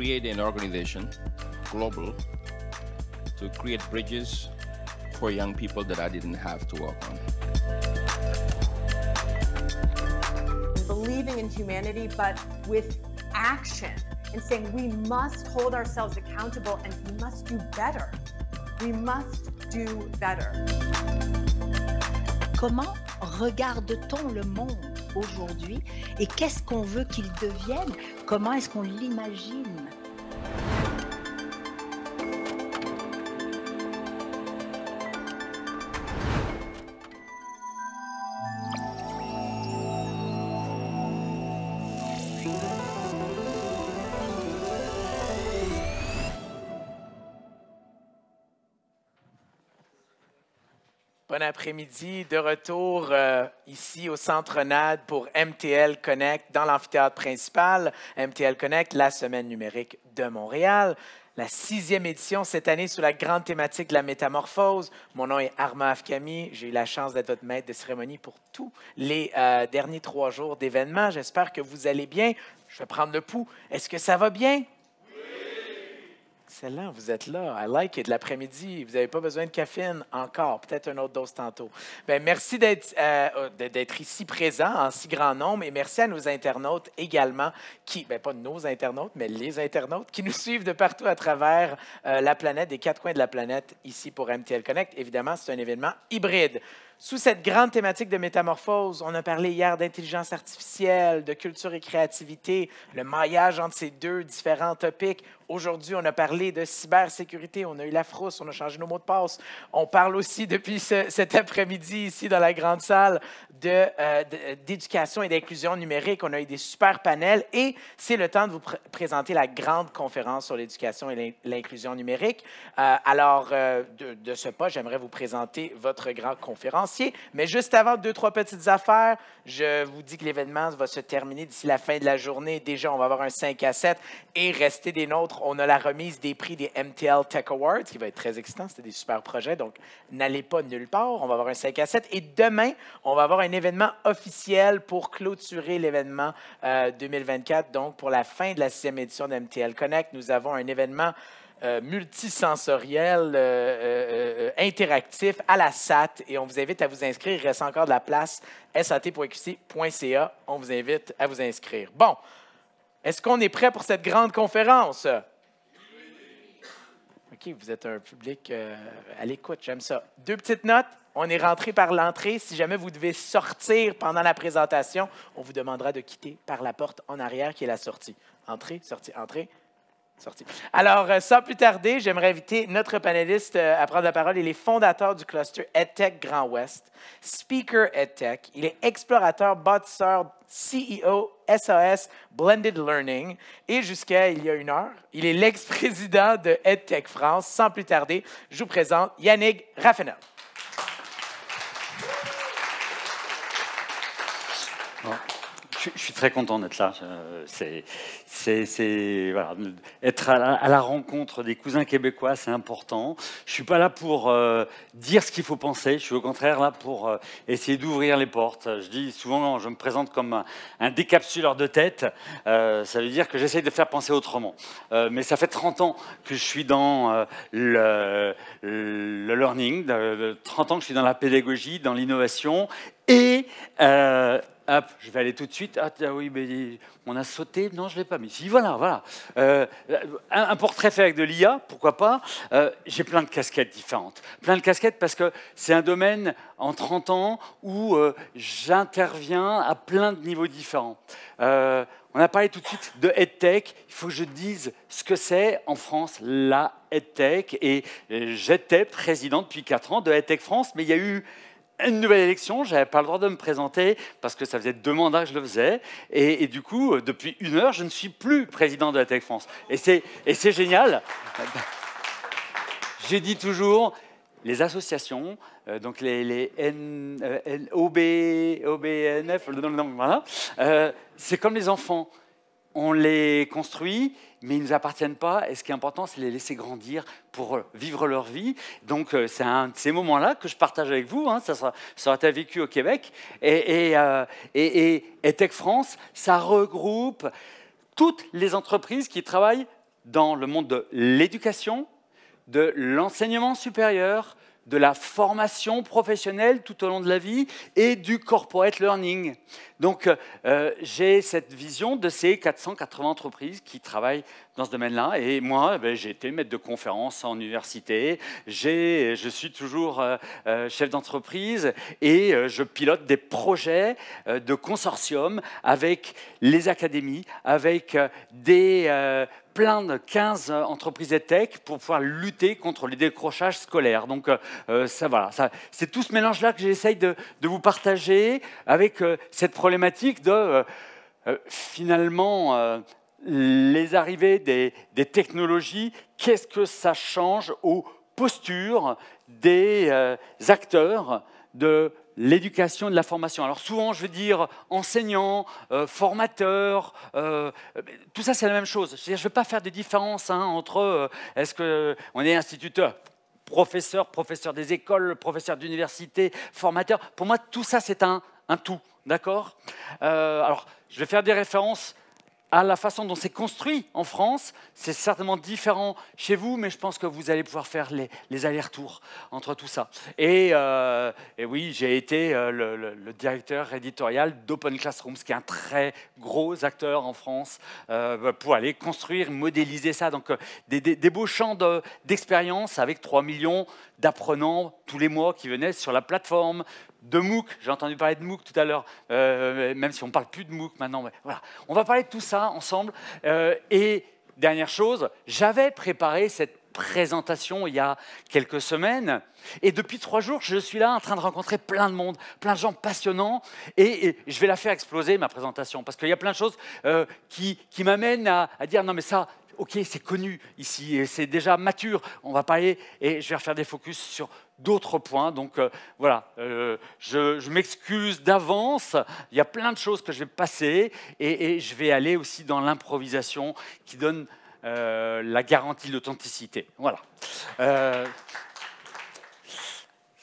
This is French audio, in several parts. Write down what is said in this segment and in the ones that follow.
create an organization, global, to create bridges for young people that I didn't have to work on. Believing in humanity, but with action and saying we must hold ourselves accountable and we must do better. We must do better. Comment regarde-t-on le monde aujourd'hui et qu'est-ce qu'on veut qu'il devienne Comment est-ce qu'on l'imagine Bon après-midi, de retour euh, ici au Centre NAD pour MTL Connect dans l'amphithéâtre principal. MTL Connect, la semaine numérique de Montréal. La sixième édition cette année sous la grande thématique de la métamorphose. Mon nom est Armand Afkami. J'ai eu la chance d'être votre maître de cérémonie pour tous les euh, derniers trois jours d'événements. J'espère que vous allez bien. Je vais prendre le pouls. Est-ce que ça va bien? Excellent, vous êtes là. I like it. L'après-midi, vous n'avez pas besoin de caféine encore, peut-être une autre dose tantôt. Bien, merci euh, oh, d'être ici présent en si grand nombre et merci à nos internautes également, qui, bien, pas nos internautes, mais les internautes qui nous suivent de partout à travers euh, la planète, des quatre coins de la planète, ici pour MTL Connect. Évidemment, c'est un événement hybride. Sous cette grande thématique de métamorphose, on a parlé hier d'intelligence artificielle, de culture et créativité, le maillage entre ces deux différents topics. Aujourd'hui, on a parlé de cybersécurité, on a eu la frousse, on a changé nos mots de passe. On parle aussi depuis cet après-midi ici dans la grande salle euh, d'éducation et d'inclusion numérique. On a eu des super panels et c'est le temps de vous présenter la grande conférence sur l'éducation et l'inclusion numérique. Euh, alors, euh, de, ce pas, j'aimerais vous présenter votre grand conférencier. Mais juste avant, deux, trois petites affaires. Je vous dis que l'événement va se terminer d'ici la fin de la journée. Déjà, on va avoir un 5 à 7 et rester des nôtres on a la remise des prix des MTL Tech Awards, qui va être très excitant. C'était des super projets, donc n'allez pas nulle part. On va avoir un 5 à 7. Et demain, on va avoir un événement officiel pour clôturer l'événement 2024. Euh, donc, pour la fin de la sixième édition de MTL Connect, nous avons un événement euh, multisensoriel, euh, interactif à la SAT. Et on vous invite à vous inscrire. Il reste encore de la place. sat.qc.ca. On vous invite à vous inscrire. Bon, est-ce qu'on est prêt pour cette grande conférence? OK, vous êtes un public euh, à l'écoute, j'aime ça. Deux petites notes. On est rentré par l'entrée. Si jamais vous devez sortir pendant la présentation, on vous demandera de quitter par la porte en arrière qui est la sortie. Entrée, sortie, entrée, sortie. Alors, euh, sans plus tarder, j'aimerais inviter notre panéliste euh, à prendre la parole. Il est fondateur du cluster EdTech Grand Ouest, speaker EdTech. Il est explorateur, bâtisseur, CEO SAS Blended Learning. Et jusqu'à il y a une heure, il est l'ex-président de EdTech France. Sans plus tarder, je vous présente Yannick Raffenel je, suis très content d'être là. C'est, être à la, rencontre des cousins québécois, c'est important. Je suis pas là pour euh, dire ce qu'il faut penser. Je suis au contraire là pour euh, essayer d'ouvrir les portes. Je dis souvent, je me présente comme un, décapsuleur de tête. Euh, ça veut dire que j'essaye de faire penser autrement. mais ça fait 30 ans que je suis dans le, learning, 30 ans que je suis dans la pédagogie, dans l'innovation et je vais aller tout de suite. Ah, oui, mais on a sauté. Non, je ne l'ai pas mis. Si, voilà, voilà. Euh, un, portrait fait avec de l'IA, pourquoi pas. Euh, j'ai plein de casquettes différentes. Plein de casquettes parce que c'est un domaine en 30 ans où euh, j'interviens à plein de niveaux différents. on a parlé tout de suite de Tech. Il faut que je dise ce que c'est en France, la EdTech. Et j'étais président depuis 4 ans de EdTech France, mais il y a eu une nouvelle élection, j'avais pas le droit de me présenter parce que ça faisait deux mandats que je le faisais. Et, du coup, euh, depuis une heure, je ne suis plus président de la Tech France. Et c'est génial. J'ai dit toujours, les associations, euh, donc les, N, euh, OBNF, voilà, c'est comme les enfants on les construit, mais ils ne nous appartiennent pas. Et ce qui est important, c'est les laisser grandir pour vivre leur vie. Donc, euh, c'est un de ces moments-là que je partage avec vous. Hein. ça, sera, ça été vécu au Québec. Euh, et, et, Tech France, ça regroupe toutes les entreprises qui travaillent dans le monde de l'éducation, de l'enseignement supérieur, de la formation professionnelle tout au long de la vie et du corporate learning. Donc euh, j'ai cette vision de ces 480 entreprises qui travaillent dans ce domaine-là. Et moi, eh ben, j'ai été maître de conférence en université, je suis toujours euh, euh, chef d'entreprise et je pilote des projets de consortium avec les académies, avec des plein de 15 euh, entreprises tech pour pouvoir lutter contre les décrochages scolaires. Donc euh, euh, c'est tout ce mélange-là que j'essaye de, vous partager avec cette problématique de finalement les arrivées des, technologies, qu'est-ce que ça change aux postures des acteurs de l'éducation de la formation. Alors souvent, je veux dire enseignant, euh, formateur, euh, tout ça c'est la même chose. Je ne veux pas faire de différence hein, entre euh, est-ce qu'on est instituteur, professeur, professeur des écoles, professeur d'université, formateur. Pour moi, tout ça c'est un, un tout, d'accord Alors, je vais faire des références à la façon dont c'est construit en France. C'est certainement différent chez vous, mais je pense que vous allez pouvoir faire les, allers-retours entre tout ça. Et, euh, oui, j'ai été euh, le, directeur éditorial d'Open Classrooms, qui est un très gros acteur en France, euh, pour aller construire, modéliser ça. Donc des, beaux champs d'expérience avec 3 millions d'apprenants tous les mois qui venaient sur la plateforme, de MOOC, j'ai entendu parler de MOOC tout à l'heure, euh, même si on ne parle plus de MOOC maintenant. voilà. On va parler de tout ça ensemble. Euh, et dernière chose, j'avais préparé cette présentation il y a quelques semaines. Et depuis trois jours, je suis là en train de rencontrer plein de monde, plein de gens passionnants. Et, je vais la faire exploser, ma présentation, parce qu'il y a plein de choses euh, qui, m'amènent à, dire, non mais ça, ok, c'est connu ici, et c'est déjà mature, on va parler, et je vais refaire des focus sur d'autres points. Donc euh, voilà, euh, je, m'excuse d'avance, il y a plein de choses que je vais passer, et, je vais aller aussi dans l'improvisation qui donne euh, la garantie d'authenticité. Voilà.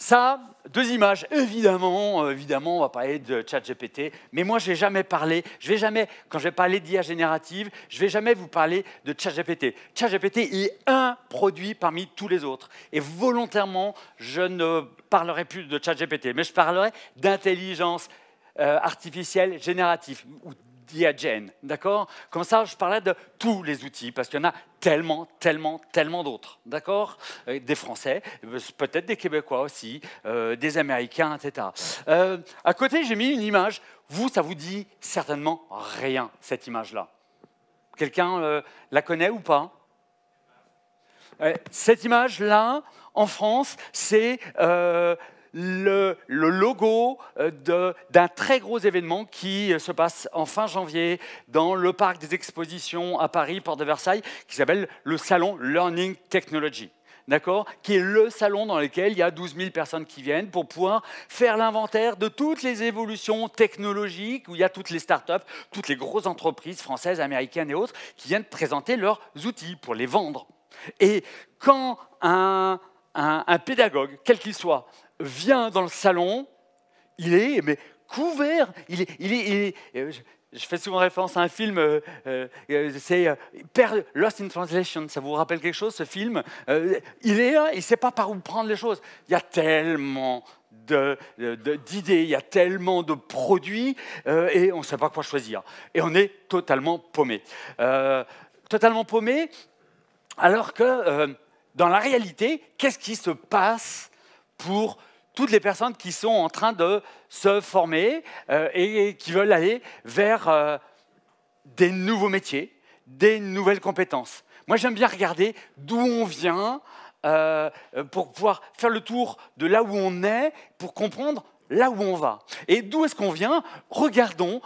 Ça, deux images. Évidemment, euh, évidemment, on va parler de ChatGPT, mais moi, je vais jamais parler, je vais jamais, quand je vais parler d'IA générative, je vais jamais vous parler de ChatGPT. ChatGPT est un produit parmi tous les autres. Et volontairement, je ne parlerai plus de ChatGPT, mais je parlerai d'intelligence euh, artificielle générative ou Diagen, d'accord Comme ça, je parlais de tous les outils, parce qu'il y en a tellement, tellement, tellement d'autres, d'accord euh, Des Français, euh, peut-être des Québécois aussi, euh, des Américains, etc. à côté, j'ai mis une image. Vous, ça vous dit certainement rien, cette image-là. Quelqu'un la connaît ou pas Cette image-là, en France, c'est le, logo euh, d'un très gros événement qui euh, se passe en fin janvier dans le parc des expositions à Paris, Porte de Versailles, qui s'appelle le salon Learning Technology d'accord Qui est le salon dans lequel il y a 12 000 personnes qui viennent pour pouvoir faire l'inventaire de toutes les évolutions technologiques, où il y a toutes les startups, toutes les grosses entreprises françaises, américaines et autres, qui viennent présenter leurs outils pour les vendre. Et quand un, un pédagogue, quel qu'il soit, vient dans le salon, il est mais couvert, il est, il euh, je fais souvent référence à un film, euh, euh, c'est Lost in Translation, ça vous rappelle quelque chose ce film Il est là, il ne sait pas par où prendre les choses. Il y a tellement d'idées, il y a tellement de produits et on ne sait pas quoi choisir. Et on est totalement paumé. totalement paumé, alors que dans la réalité, qu'est-ce qui se passe pour toutes les personnes qui sont en train de se former euh, et qui veulent aller vers euh, des nouveaux métiers, des nouvelles compétences. Moi, j'aime bien regarder d'où on vient euh, pour pouvoir faire le tour de là où on est, pour comprendre là où on va. Et d'où est-ce qu'on vient Regardons,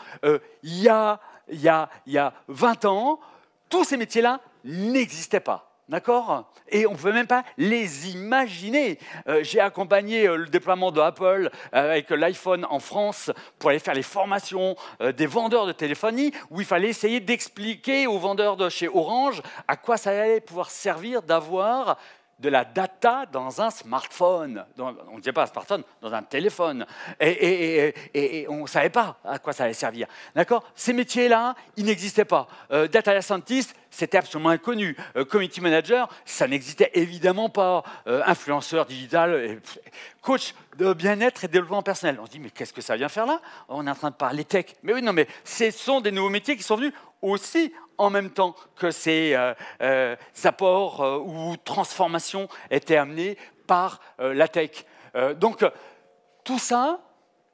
il y, a, y, a, y a 20 ans, tous ces métiers-là n'existaient pas. D'accord Et on ne pouvait même pas les imaginer. Euh, j'ai accompagné euh, le déploiement de Apple euh, avec l'iPhone en France pour aller faire les formations des vendeurs de téléphonie où il fallait essayer d'expliquer aux vendeurs de chez Orange à quoi ça allait pouvoir servir d'avoir de la data dans un smartphone. on ne disait pas smartphone, dans un téléphone. Et, on ne savait pas à quoi ça allait servir. D'accord Ces métiers-là, ils n'existaient pas. data scientist, c'était absolument inconnu. Euh, community manager, ça n'existait évidemment pas. Euh, influenceur digital, euh, coach de bien-être et développement personnel. On se dit, mais qu'est-ce que ça vient faire là On est en train de parler tech. Mais oui, non, mais ce sont des nouveaux métiers qui sont venus aussi en même temps que ces apports ou transformations étaient amenés par la tech. donc, tout ça,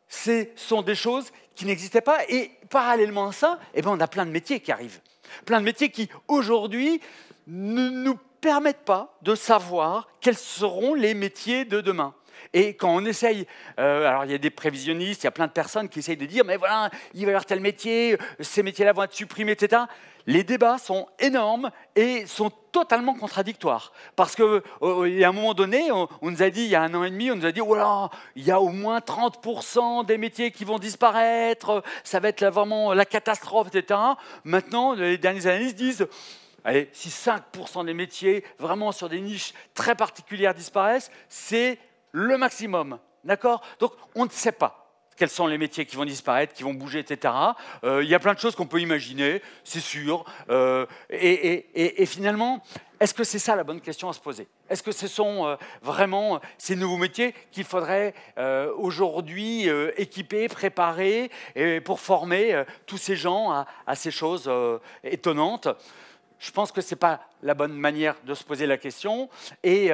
ce sont des choses qui n'existaient pas. Et parallèlement à ça, eh ben, on a plein de métiers qui arrivent. Plein de métiers qui, aujourd'hui, ne nous permettent pas de savoir quels seront les métiers de demain. Et quand on essaye, euh, alors il y a des prévisionnistes, il y a plein de personnes qui essayent de dire, mais voilà, il va y avoir tel métier, ces métiers-là vont être supprimés, etc. Les débats sont énormes et sont totalement contradictoires. Parce que y un moment donné, on, nous a dit, il y a un an et demi, on nous a dit, voilà, il y a au moins 30% des métiers qui vont disparaître, ça va être vraiment la catastrophe, etc. Maintenant, les derniers analystes disent, Allez, si 5% des métiers, vraiment sur des niches très particulières, disparaissent, c'est le maximum. D'accord Donc, on ne sait pas quels sont les métiers qui vont disparaître, qui vont bouger, etc. Euh, il y a plein de choses qu'on peut imaginer, c'est sûr. Euh, et, finalement, est-ce que c'est ça la bonne question à se poser Est-ce que ce sont euh, vraiment ces nouveaux métiers qu'il faudrait aujourd'hui équiper, préparer et pour former tous ces gens à, à ces choses étonnantes Je pense que ce n'est pas la bonne manière de se poser la question. Et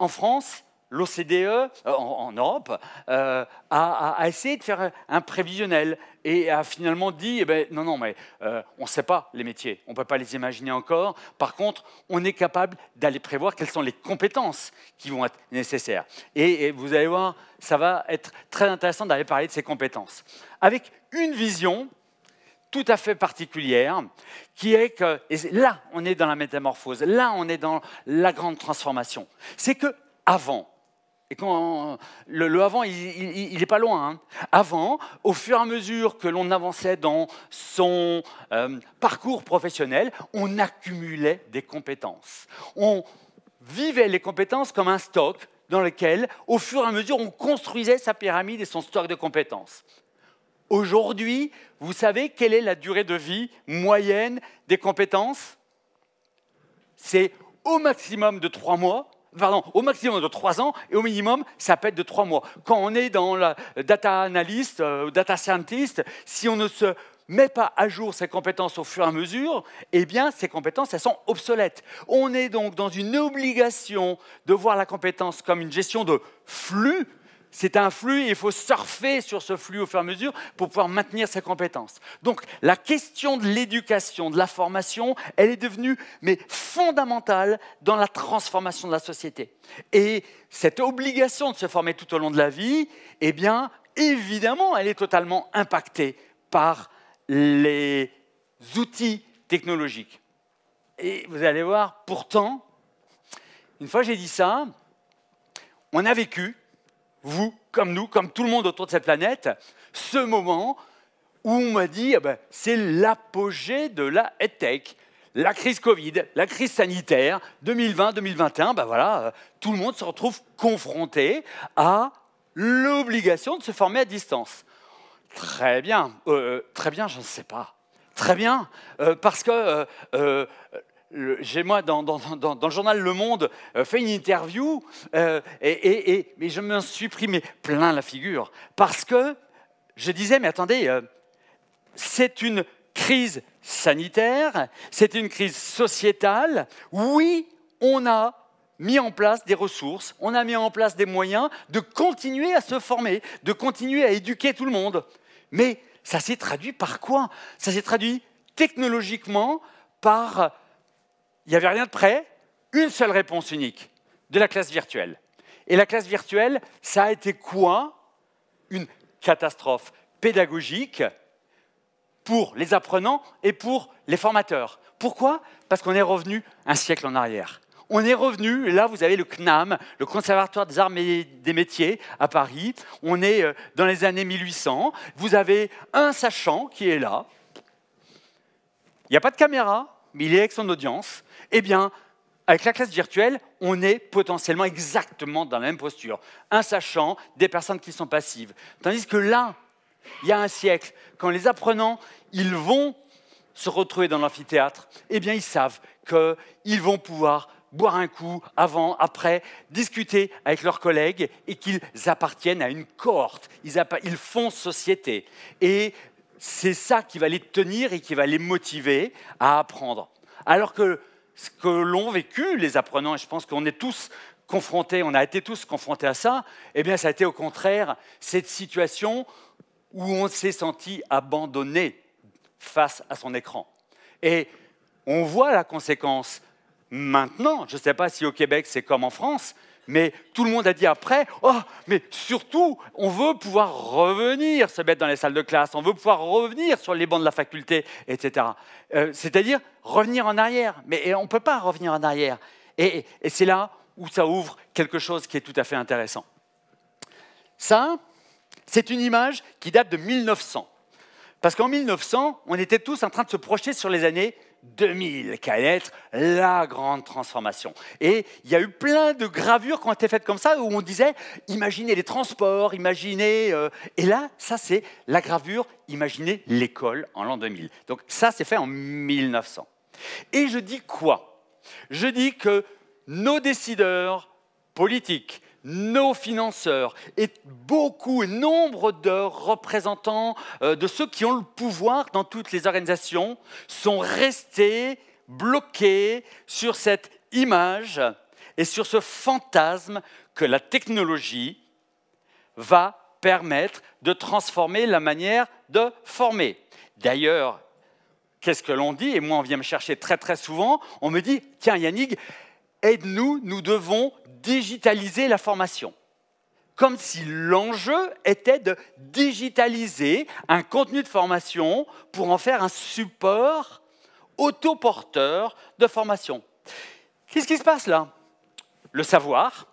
en France, l'OCDE euh, en, Europe euh, a, essayé de faire un prévisionnel et a finalement dit eh ben, non, non, mais euh, on ne sait pas les métiers, on ne peut pas les imaginer encore. Par contre, on est capable d'aller prévoir quelles sont les compétences qui vont être nécessaires. Et, vous allez voir, ça va être très intéressant d'aller parler de ces compétences. Avec une vision tout à fait particulière, qui est que, et là on est dans la métamorphose, là on est dans la grande transformation, c'est que avant, et quand euh, le, avant, il n'est pas loin. Hein. Avant, au fur et à mesure que l'on avançait dans son euh, parcours professionnel, on accumulait des compétences. On vivait les compétences comme un stock dans lequel, au fur et à mesure, on construisait sa pyramide et son stock de compétences. Aujourd'hui, vous savez quelle est la durée de vie moyenne des compétences C'est au maximum de trois mois au maximum de 3 ans et au minimum, ça peut être de 3 mois. Quand on est dans la data analyst, euh, data scientist, si on ne se met pas à jour ses compétences au fur et à mesure, eh bien, ces compétences, elles sont obsolètes. On est donc dans une obligation de voir la compétence comme une gestion de flux c'est un flux et il faut surfer sur ce flux au fur et à mesure pour pouvoir maintenir ses compétences. Donc la question de l'éducation, de la formation, elle est devenue mais fondamentale dans la transformation de la société. Et cette obligation de se former tout au long de la vie, eh bien évidemment, elle est totalement impactée par les outils technologiques. Et vous allez voir, pourtant, une fois j'ai dit ça, on a vécu vous, comme nous, comme tout le monde autour de cette planète, ce moment où on m'a dit, eh ben, c'est l'apogée de la tech la crise Covid, la crise sanitaire, 2020-2021, ben voilà, euh, tout le monde se retrouve confronté à l'obligation de se former à distance. Très bien, euh, euh, très bien, je ne sais pas. Très bien, parce que j'ai moi dans, dans, dans, le journal Le Monde euh, fait une interview euh, et, et, mais je me suis pris mais plein la figure parce que je disais mais attendez euh, c'est une crise sanitaire, c'est une crise sociétale. Oui, on a mis en place des ressources, on a mis en place des moyens de continuer à se former, de continuer à éduquer tout le monde. Mais ça s'est traduit par quoi Ça s'est traduit technologiquement par il n'y avait rien de prêt, une seule réponse unique, de la classe virtuelle. Et la classe virtuelle, ça a été quoi Une catastrophe pédagogique pour les apprenants et pour les formateurs. Pourquoi Parce qu'on est revenu un siècle en arrière. On est revenu, là vous avez le CNAM, le Conservatoire des Arts et des Métiers à Paris, on est euh, dans les années 1800, vous avez un sachant qui est là, il n'y a pas de caméra, mais il est avec son audience, eh bien, avec la classe virtuelle, on est potentiellement exactement dans la même posture. Un sachant, des personnes qui sont passives. Tandis que là, il y a un siècle, quand les apprenants, ils vont se retrouver dans l'amphithéâtre, eh bien, ils savent qu'ils vont pouvoir boire un coup avant, après, discuter avec leurs collègues et qu'ils appartiennent à une cohorte. Ils, ils font société. Et c'est ça qui va les tenir et qui va les motiver à apprendre. Alors que ce que l'ont vécu les apprenants, et je pense qu'on est tous confrontés, on a été tous confrontés à ça, eh bien ça a été au contraire cette situation où on s'est senti abandonné face à son écran. Et on voit la conséquence maintenant, je ne sais pas si au Québec c'est comme en France, mais tout le monde a dit après, oh, mais surtout, on veut pouvoir revenir se mettre dans les salles de classe, on veut pouvoir revenir sur les bancs de la faculté, etc. Euh, c'est-à-dire revenir en arrière. Mais on ne peut pas revenir en arrière. Et, et c'est là où ça ouvre quelque chose qui est tout à fait intéressant. Ça, c'est une image qui date de 1900. Parce qu'en 1900, on était tous en train de se projeter sur les années 2000 être la grande transformation. Et il y a eu plein de gravures qui ont été faites comme ça, où on disait, imaginez les transports, imaginez... Euh, et là, ça c'est la gravure, imaginez l'école en l'an 2000. Donc ça, c'est fait en 1900. Et je dis quoi Je dis que nos décideurs politiques, nos financeurs et beaucoup, nombre de représentants euh, de ceux qui ont le pouvoir dans toutes les organisations sont restés bloqués sur cette image et sur ce fantasme que la technologie va permettre de transformer la manière de former. D'ailleurs, qu'est-ce que l'on dit Et moi, on vient me chercher très très souvent, on me dit, tiens Yannick, aide-nous, nous devons digitaliser la formation. Comme si l'enjeu était de digitaliser un contenu de formation pour en faire un support autoporteur de formation. Qu'est-ce qui se passe là Le savoir,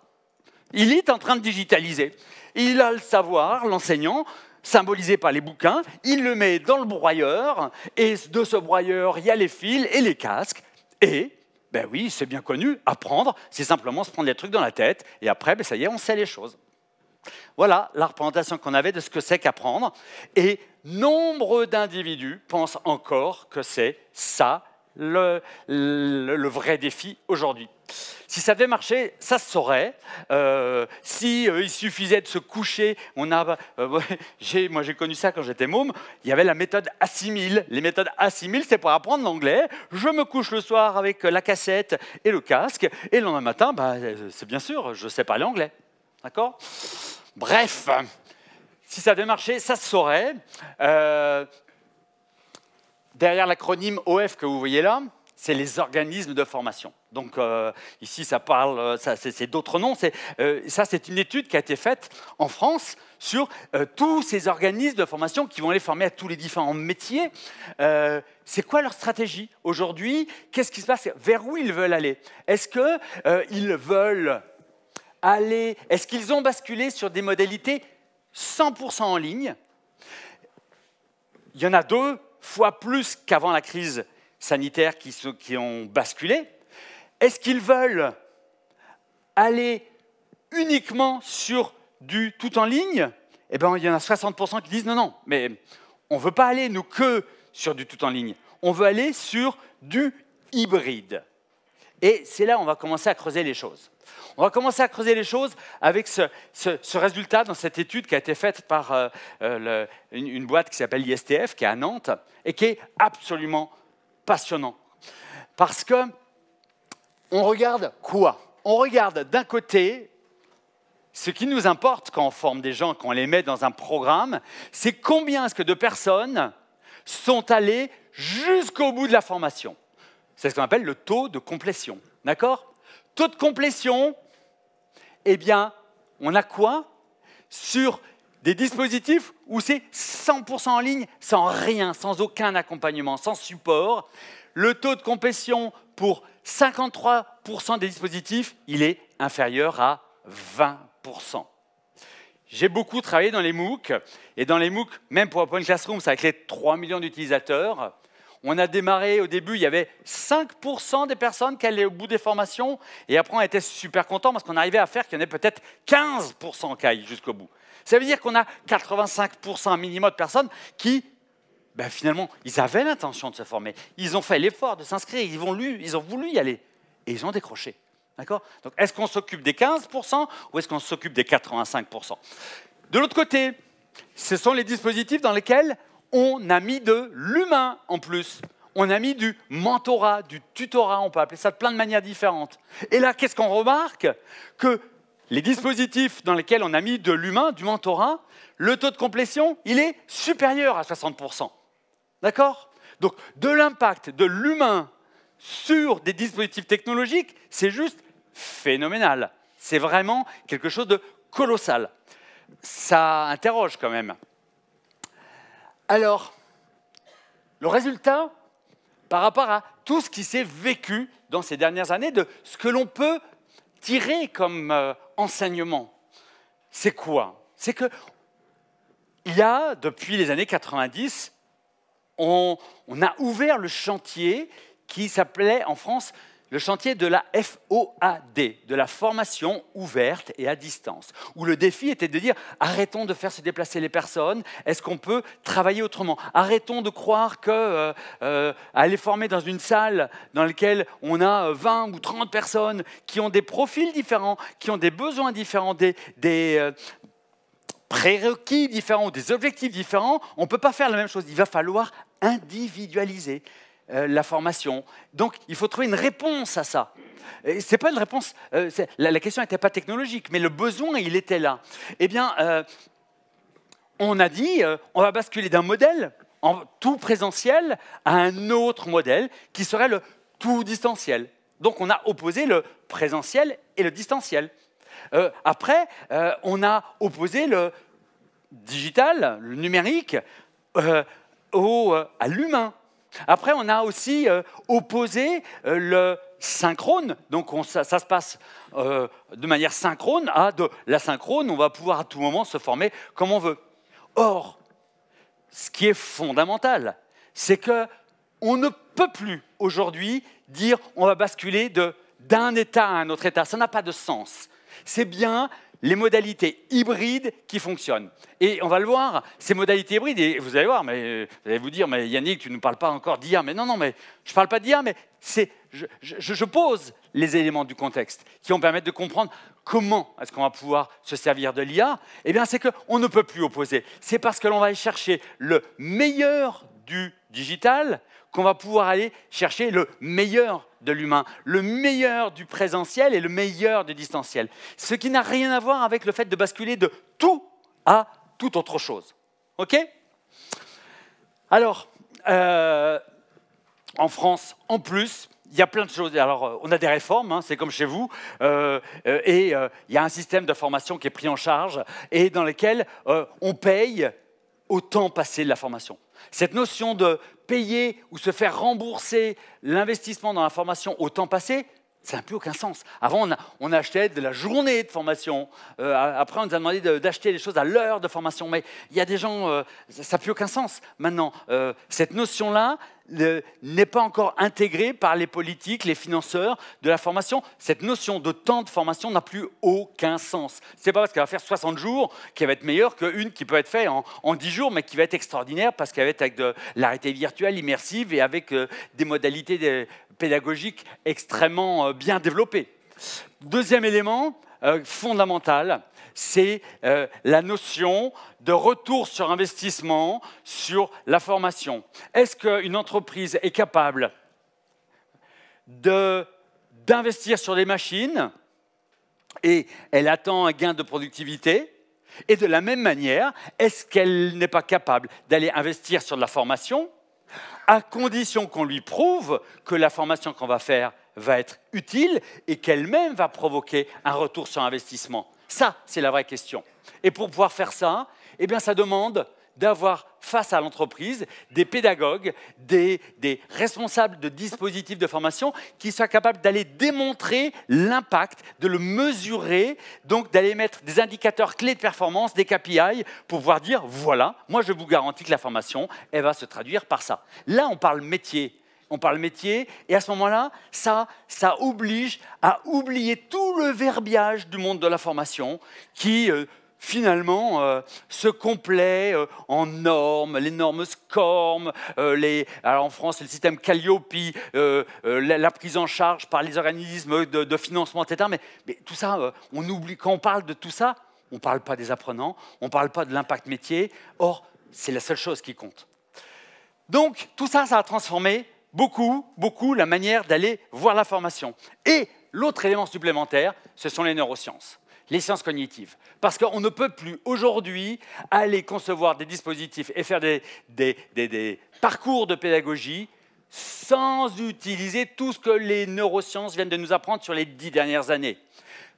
il est en train de digitaliser. Il a le savoir, l'enseignant, symbolisé par les bouquins, il le met dans le broyeur, et de ce broyeur, il y a les fils et les casques, et ben oui, c'est bien connu, apprendre, c'est simplement se prendre les trucs dans la tête, et après, ben ça y est, on sait les choses. Voilà la représentation qu'on avait de ce que c'est qu'apprendre, et nombre d'individus pensent encore que c'est ça le, vrai défi aujourd'hui. Si ça devait marcher, ça se saurait. Euh, si euh, il suffisait de se coucher, on a, euh, moi j'ai connu ça quand j'étais môme. Il y avait la méthode assimile. Les méthodes assimile, c'est pour apprendre l'anglais. Je me couche le soir avec la cassette et le casque, et le lendemain matin, bah, euh, c'est bien sûr, je sais pas l'anglais. D'accord Bref, si ça devait marcher, ça se saurait. Derrière l'acronyme OF que vous voyez là, c'est les organismes de formation. Donc euh, ici, ça parle, euh, c'est, d'autres noms. Euh, ça, c'est une étude qui a été faite en France sur tous ces organismes de formation qui vont aller former à tous les différents métiers. c'est quoi leur stratégie aujourd'hui Qu'est-ce qui se passe Vers où ils veulent aller Est-ce qu'ils veulent aller Est-ce qu'ils ont basculé sur des modalités 100% en ligne Il y en a deux fois plus qu'avant la crise sanitaire qui, ont basculé, est-ce qu'ils veulent aller uniquement sur du tout en ligne Eh bien, il y en a 60% qui disent non, non, mais on ne veut pas aller, nous, que sur du tout en ligne. On veut aller sur du hybride. Et c'est là où on va commencer à creuser les choses. On va commencer à creuser les choses avec ce, résultat dans cette étude qui a été faite par euh, euh, une, boîte qui s'appelle ISTF, qui est à Nantes, et qui est absolument passionnant. Parce que on regarde quoi On regarde d'un côté, ce qui nous importe quand on forme des gens, quand on les met dans un programme, c'est combien est-ce que de personnes sont allées jusqu'au bout de la formation. C'est ce qu'on appelle le taux de complétion. D'accord taux de complétion, eh bien, on a quoi Sur des dispositifs où c'est 100% en ligne, sans rien, sans aucun accompagnement, sans support. Le taux de complétion pour 53% des dispositifs, il est inférieur à 20%. J'ai beaucoup travaillé dans les MOOC, et dans les MOOC, même pour Open Classroom, ça a créé 3 millions d'utilisateurs. On a démarré au début, il y avait 5% des personnes qui allaient au bout des formations. Et après, on était super content parce qu'on arrivait à faire qu'il y en ait peut-être 15% qui aillent jusqu'au bout. Ça veut dire qu'on a 85% minimum de personnes qui, ben, finalement, ils avaient l'intention de se former. Ils ont fait l'effort de s'inscrire. Ils, ont ils ont voulu y aller. Et ils ont décroché. D'accord Donc, est-ce qu'on s'occupe des 15% ou est-ce qu'on s'occupe des 85% De l'autre côté, ce sont les dispositifs dans lesquels on a mis de l'humain en plus. On a mis du mentorat, du tutorat, on peut appeler ça de plein de manières différentes. Et là, qu'est-ce qu'on remarque Que les dispositifs dans lesquels on a mis de l'humain, du mentorat, le taux de complétion, il est supérieur à 60%. D'accord Donc, de l'impact de l'humain sur des dispositifs technologiques, c'est juste phénoménal. C'est vraiment quelque chose de colossal. Ça interroge quand même. Alors, le résultat par rapport à tout ce qui s'est vécu dans ces dernières années, de ce que l'on peut tirer comme euh, enseignement, c'est quoi C'est que il y a, depuis les années 90, on a ouvert le chantier qui s'appelait en France le chantier de la FOAD, de la formation ouverte et à distance, où le défi était de dire arrêtons de faire se déplacer les personnes, est-ce qu'on peut travailler autrement Arrêtons de croire que euh, euh, former dans une salle dans laquelle on a 20 euh, ou 30 personnes qui ont des profils différents, qui ont des besoins différents, des, prérequis différents, des objectifs différents, on ne peut pas faire la même chose. Il va falloir individualiser. Euh, la formation. Donc, il faut trouver une réponse à ça. C'est pas une réponse. Euh, la, question n'était pas technologique, mais le besoin, il était là. Eh bien, euh, on a dit, on va basculer d'un modèle en tout présentiel à un autre modèle qui serait le tout distanciel. Donc, on a opposé le présentiel et le distanciel. après, on a opposé le digital, le numérique, au, à l'humain. Après, on a aussi euh, opposé euh, le synchrone, donc ça, se passe euh, de manière synchrone, à de l'asynchrone, on va pouvoir à tout moment se former comme on veut. Or, ce qui est fondamental, c'est que on ne peut plus aujourd'hui dire on va basculer d'un état à un autre état. Ça n'a pas de sens. C'est bien les modalités hybrides qui fonctionnent. Et on va le voir, ces modalités hybrides, et vous allez voir, mais euh, vous allez vous dire, mais Yannick, tu ne nous parles pas encore d'IA, mais non, non, mais je ne parle pas d'IA, mais c'est, je, pose les éléments du contexte qui vont permettre de comprendre comment est-ce qu'on va pouvoir se servir de l'IA. Eh bien, c'est qu'on ne peut plus opposer. C'est parce que l'on va aller chercher le meilleur du digital qu'on va pouvoir aller chercher le meilleur de l'humain, le meilleur du présentiel et le meilleur du distanciel. Ce qui n'a rien à voir avec le fait de basculer de tout à tout autre chose. OK Alors, euh, en France, en plus, il y a plein de choses. Alors, euh, on a des réformes, hein, c'est comme chez vous, euh, et il y a un système de formation qui est pris en charge et dans lequel on paye au temps passé de la formation. Cette notion de payer ou se faire rembourser l'investissement dans la formation au temps passé, ça n'a plus aucun sens. Avant, on, achetait de la journée de formation. Euh, après, on nous a demandé d'acheter des choses à l'heure de formation. Mais il y a des gens, euh, ça n'a plus aucun sens. Maintenant, euh, cette notion-là n'est pas encore intégrée par les politiques, les financeurs de la formation. Cette notion de temps de formation n'a plus aucun sens. Ce n'est pas parce qu'elle va faire 60 jours qu'elle va être meilleure qu'une qui peut être faite en, 10 jours, mais qui va être extraordinaire parce qu'elle va être avec de l'arrêté virtuel, immersive et avec des modalités pédagogique extrêmement euh, bien développé. Deuxième élément euh, fondamental, c'est euh, la notion de retour sur investissement sur la formation. Est-ce qu'une entreprise est capable d'investir sur des machines et elle attend un gain de productivité et de la même manière, est-ce qu'elle n'est pas capable d'aller investir sur de la formation à condition qu'on lui prouve que la formation qu'on va faire va être utile et qu'elle-même va provoquer un retour sur investissement. Ça, c'est la vraie question. Et pour pouvoir faire ça, eh bien, ça demande d'avoir face à l'entreprise des pédagogues, des, responsables de dispositifs de formation qui soient capables d'aller démontrer l'impact, de le mesurer, donc d'aller mettre des indicateurs clés de performance, des KPI, pour pouvoir dire, voilà, moi je vous garantis que la formation, elle va se traduire par ça. Là, on parle métier, on parle métier, et à ce moment-là, ça, ça oblige à oublier tout le verbiage du monde de la formation qui euh, finalement ce euh, se euh, en normes, les normes SCORM, euh, en France le système Calliope, la, prise en charge par les organismes de, financement, etc. Mais, mais tout ça, on oublie, quand on parle de tout ça, on ne parle pas des apprenants, on ne parle pas de l'impact métier. Or, c'est la seule chose qui compte. Donc, tout ça, ça a transformé beaucoup, beaucoup la manière d'aller voir la formation. Et l'autre élément supplémentaire, ce sont les neurosciences les sciences cognitives. Parce qu'on ne peut plus aujourd'hui aller concevoir des dispositifs et faire des, parcours de pédagogie sans utiliser tout ce que les neurosciences viennent de nous apprendre sur les dix dernières années.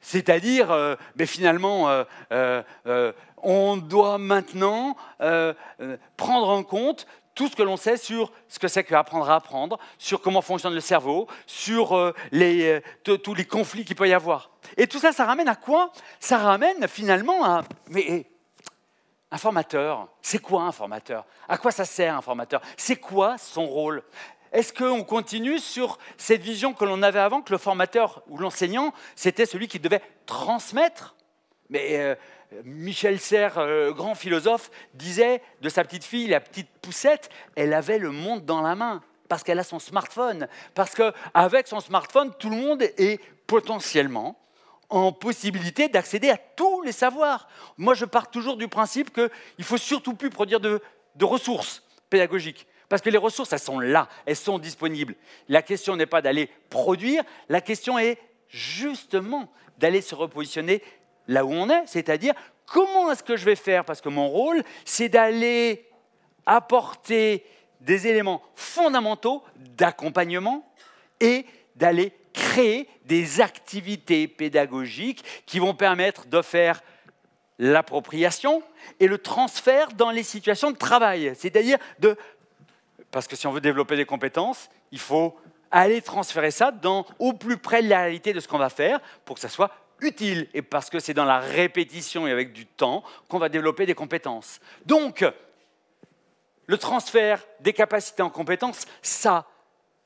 C'est-à-dire, euh, mais finalement, euh, euh, on doit maintenant prendre en compte tout ce que l'on sait sur ce que c'est qu'apprendre à apprendre, sur comment fonctionne le cerveau, sur euh, euh, tous les conflits qu'il peut y avoir. Et tout ça, ça ramène à quoi Ça ramène finalement à... Mais un eh, formateur, c'est quoi un formateur À quoi ça sert un formateur C'est quoi son rôle est-ce qu'on continue sur cette vision que l'on avait avant, que le formateur ou l'enseignant, c'était celui qui devait transmettre Mais euh, Michel Serres, euh, grand philosophe, disait de sa petite fille, la petite poussette, elle avait le monde dans la main parce qu'elle a son smartphone, parce qu'avec son smartphone, tout le monde est potentiellement en possibilité d'accéder à tous les savoirs. Moi, je pars toujours du principe qu'il ne faut surtout plus produire de ressources pédagogiques. Parce que les ressources, elles sont là, elles sont disponibles. La question n'est pas d'aller produire, la question est justement d'aller se repositionner là où on est, c'est-à-dire comment est-ce que je vais faire Parce que mon rôle, c'est d'aller apporter des éléments fondamentaux d'accompagnement et d'aller créer des activités pédagogiques qui vont permettre de faire l'appropriation et le transfert dans les situations de travail. C'est-à-dire de... Parce que si on veut développer des compétences, il faut aller transférer ça au plus près de la réalité de ce qu'on va faire pour que ça soit utile et parce que c'est dans la répétition et avec du temps qu'on va développer des compétences. Donc, le transfert des capacités en compétences, ça,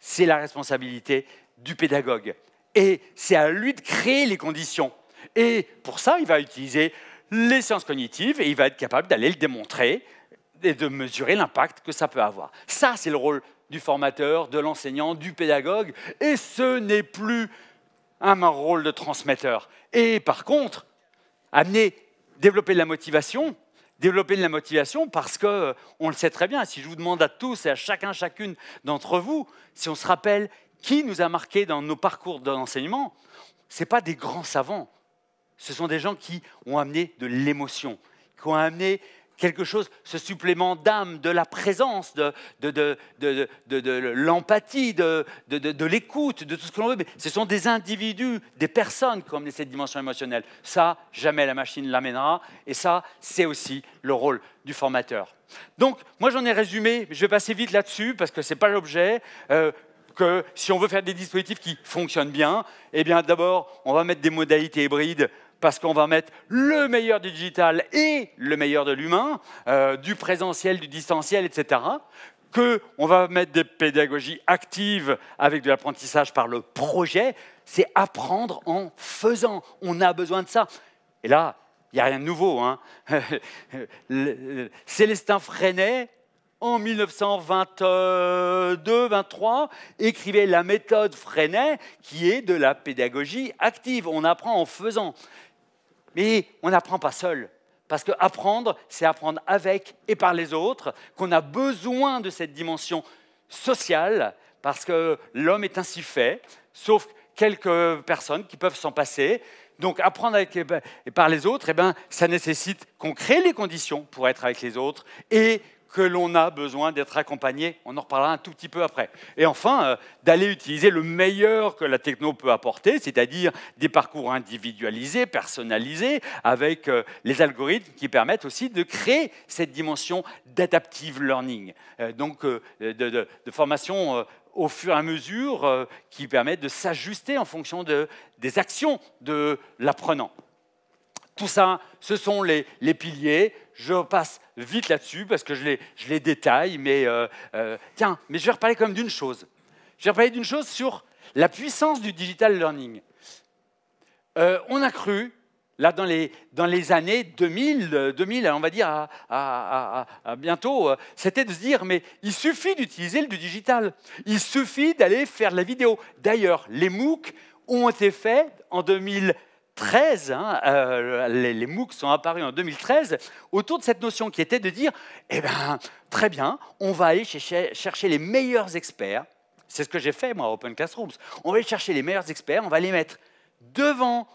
c'est la responsabilité du pédagogue. Et c'est à lui de créer les conditions. Et pour ça, il va utiliser les sciences cognitives et il va être capable d'aller le démontrer et de mesurer l'impact que ça peut avoir. Ça, c'est le rôle du formateur, de l'enseignant, du pédagogue. Et ce n'est plus un rôle de transmetteur. Et par contre, amener, développer de la motivation, développer de la motivation parce que euh, on le sait très bien. Si je vous demande à tous et à chacun, chacune d'entre vous, si on se rappelle qui nous a marqué dans nos parcours d'enseignement, ce n'est pas des grands savants. Ce sont des gens qui ont amené de l'émotion, qui ont amené quelque chose, ce supplément d'âme, de la présence, de, l'empathie, de, l'écoute, de tout ce que l'on veut. ce sont des individus, des personnes qui ont cette dimension émotionnelle. Ça, jamais la machine l'amènera. Et ça, c'est aussi le rôle du formateur. Donc, moi, j'en ai résumé. Je vais passer vite là-dessus parce que ce n'est pas l'objet. Euh, que si on veut faire des dispositifs qui fonctionnent bien, eh bien d'abord, on va mettre des modalités hybrides parce qu'on va mettre le meilleur du digital et le meilleur de l'humain, euh, du présentiel, du distanciel, etc. Qu'on va mettre des pédagogies actives avec de l'apprentissage par le projet, c'est apprendre en faisant. On a besoin de ça. Et là, il n'y a rien de nouveau. Hein. Célestin Freinet, en 1922-23, écrivait la méthode Freinet, qui est de la pédagogie active. On apprend en faisant. Mais on n'apprend pas seul. Parce que apprendre, c'est apprendre avec et par les autres, qu'on a besoin de cette dimension sociale, parce que l'homme est ainsi fait, sauf quelques personnes qui peuvent s'en passer. Donc apprendre avec et bah, par les autres, eh ben, ça nécessite qu'on crée les conditions pour être avec les autres et que l'on a besoin d'être accompagné. On en reparlera un tout petit peu après. Et enfin, euh, d'aller utiliser le meilleur que la techno peut apporter, c'est-à-dire des parcours individualisés, personnalisés, avec euh, les algorithmes qui permettent aussi de créer cette dimension d'adaptive learning, euh, donc de, formation au fur et à mesure qui permettent de s'ajuster en fonction des actions de l'apprenant. Tout ça, ce sont les piliers je passe vite là-dessus parce que je les, détaille, mais euh, euh, tiens, mais je vais reparler quand même d'une chose. Je vais reparler d'une chose sur la puissance du digital learning. Euh, on a cru, là, dans les, dans les années 2000, 2000, on va dire à, bientôt, c'était de se dire, mais il suffit d'utiliser le digital, il suffit d'aller faire de la vidéo. D'ailleurs, les MOOC ont été faits en 2000. 2013, hein, euh, les, les, MOOC sont apparus en 2013, autour de cette notion qui était de dire, eh ben très bien, on va aller chercher, les meilleurs experts. C'est ce que j'ai fait, moi, à Open Classrooms. On va aller chercher les meilleurs experts, on va les mettre devant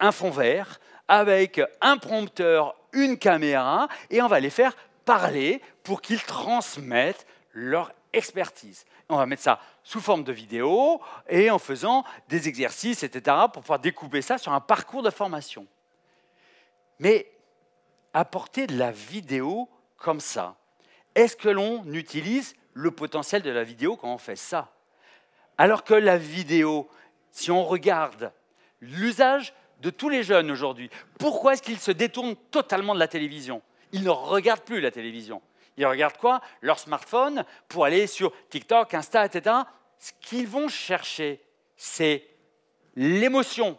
un fond vert, avec un prompteur, une caméra, et on va les faire parler pour qu'ils transmettent leur expertise. On va mettre ça sous forme de vidéo et en faisant des exercices, etc., pour pouvoir découper ça sur un parcours de formation. Mais apporter de la vidéo comme ça, est-ce que l'on utilise le potentiel de la vidéo quand on fait ça Alors que la vidéo, si on regarde l'usage de tous les jeunes aujourd'hui, pourquoi est-ce qu'ils se détournent totalement de la télévision Ils ne regardent plus la télévision. Ils regardent quoi Leur smartphone pour aller sur TikTok, Insta, etc. Ce qu'ils vont chercher, c'est l'émotion,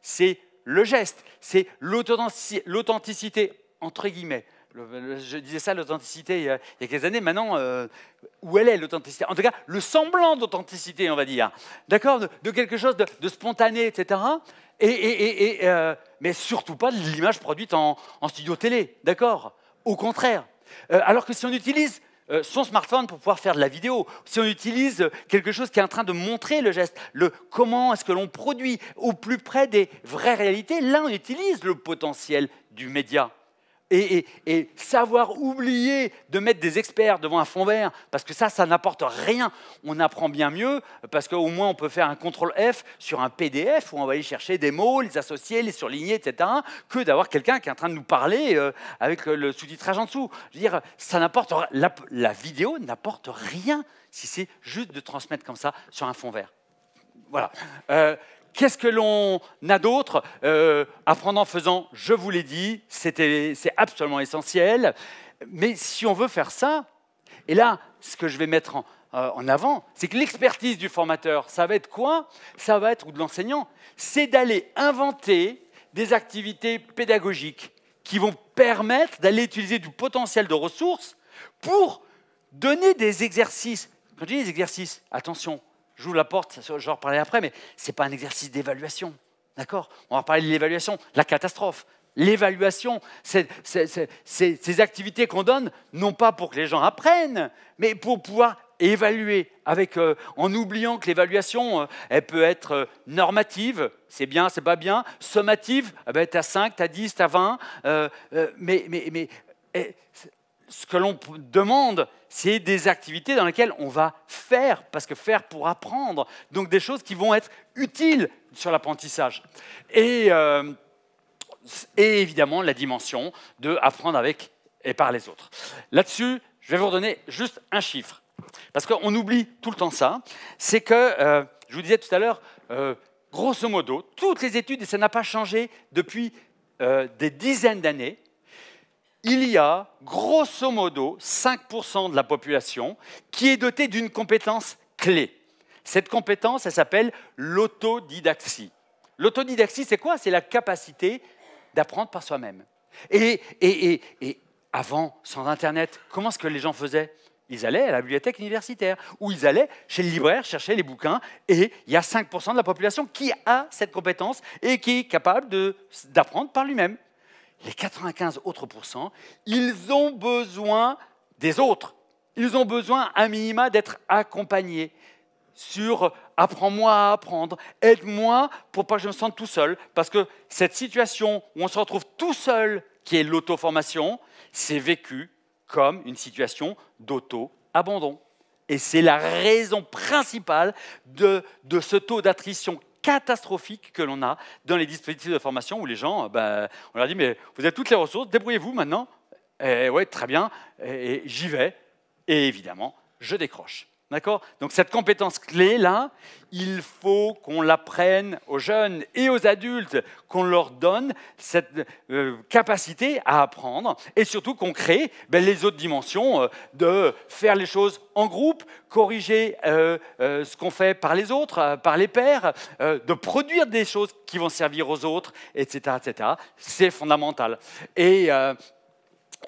c'est le geste, c'est l'authenticité, entre guillemets. Je disais ça, l'authenticité, il y a quelques années. Maintenant, euh, où elle est l'authenticité En tout cas, le semblant d'authenticité, on va dire. D'accord de, quelque chose de, spontané, etc. Euh, mais surtout pas de l'image produite en, en studio télé. D'accord Au contraire. Euh, alors que si on utilise euh, son smartphone pour pouvoir faire de la vidéo, si on utilise euh, quelque chose qui est en train de montrer le geste, le comment est-ce que l'on produit au plus près des vraies réalités, là on utilise le potentiel du média et, savoir oublier de mettre des experts devant un fond vert, parce que ça, ça n'apporte rien. On apprend bien mieux, parce qu'au moins on peut faire un contrôle F sur un PDF où on va aller chercher des mots, les associer, les surligner, etc., que d'avoir quelqu'un qui est en train de nous parler euh, avec le sous-titrage en dessous. Je veux dire, ça n'apporte la, la vidéo n'apporte rien si c'est juste de transmettre comme ça sur un fond vert. Voilà. Euh, qu'est-ce que l'on a d'autre euh, Apprendre en faisant, je vous l'ai dit, c'est absolument essentiel. Mais si on veut faire ça, et là, ce que je vais mettre en, euh, en avant, c'est que l'expertise du formateur, ça va être quoi Ça va être, ou de l'enseignant, c'est d'aller inventer des activités pédagogiques qui vont permettre d'aller utiliser du potentiel de ressources pour donner des exercices. Quand je dis des exercices, attention, j'ouvre la porte, je vais reparler après, mais ce n'est pas un exercice d'évaluation. D'accord On va parler de l'évaluation, la catastrophe. L'évaluation, c'est, ces activités qu'on donne, non pas pour que les gens apprennent, mais pour pouvoir évaluer, avec, euh, en oubliant que l'évaluation, euh, elle peut être euh, normative, c'est bien, c'est pas bien, sommative, tu as 5, tu as 10, tu as 20, mais, mais eh, ce que l'on demande, c'est des activités dans lesquelles on va faire, parce que faire pour apprendre, donc des choses qui vont être utiles sur l'apprentissage. Euh, et, évidemment, la dimension de apprendre avec et par les autres. Là-dessus, je vais vous redonner juste un chiffre, parce qu'on oublie tout le temps ça, c'est que, euh, je vous disais tout à l'heure, euh, grosso modo, toutes les études, et ça n'a pas changé depuis des dizaines d'années, il y a grosso modo 5% de la population qui est dotée d'une compétence clé. Cette compétence, elle s'appelle l'autodidaxie. L'autodidaxie, c'est quoi C'est la capacité d'apprendre par soi-même. Et, avant, sans Internet, comment est-ce que les gens faisaient Ils allaient à la bibliothèque universitaire, ou ils allaient chez le libraire chercher les bouquins, et il y a 5% de la population qui a cette compétence et qui est capable d'apprendre par lui-même les 95 autres pourcents, ils ont besoin des autres. Ils ont besoin, à minima, d'être accompagnés sur apprends-moi à apprendre, aide-moi pour pas que je me sente tout seul. Parce que cette situation où on se retrouve tout seul, qui est l'auto-formation, c'est vécu comme une situation d'auto-abandon. Et c'est la raison principale de, de ce taux d'attrition catastrophique que l'on a dans les dispositifs de formation où les gens, euh, ben, on leur dit, mais vous avez toutes les ressources, débrouillez-vous maintenant. Et eh ouais, très bien, et j'y vais. Et évidemment, je décroche. D'accord Donc cette compétence clé là, il faut qu'on l'apprenne aux jeunes et aux adultes, qu'on leur donne cette euh, capacité à apprendre et surtout qu'on crée ben, les autres dimensions euh, de faire les choses en groupe, corriger euh, ce qu'on fait par les autres, par les pairs, de produire des choses qui vont servir aux autres, etc. etc. C'est fondamental. Et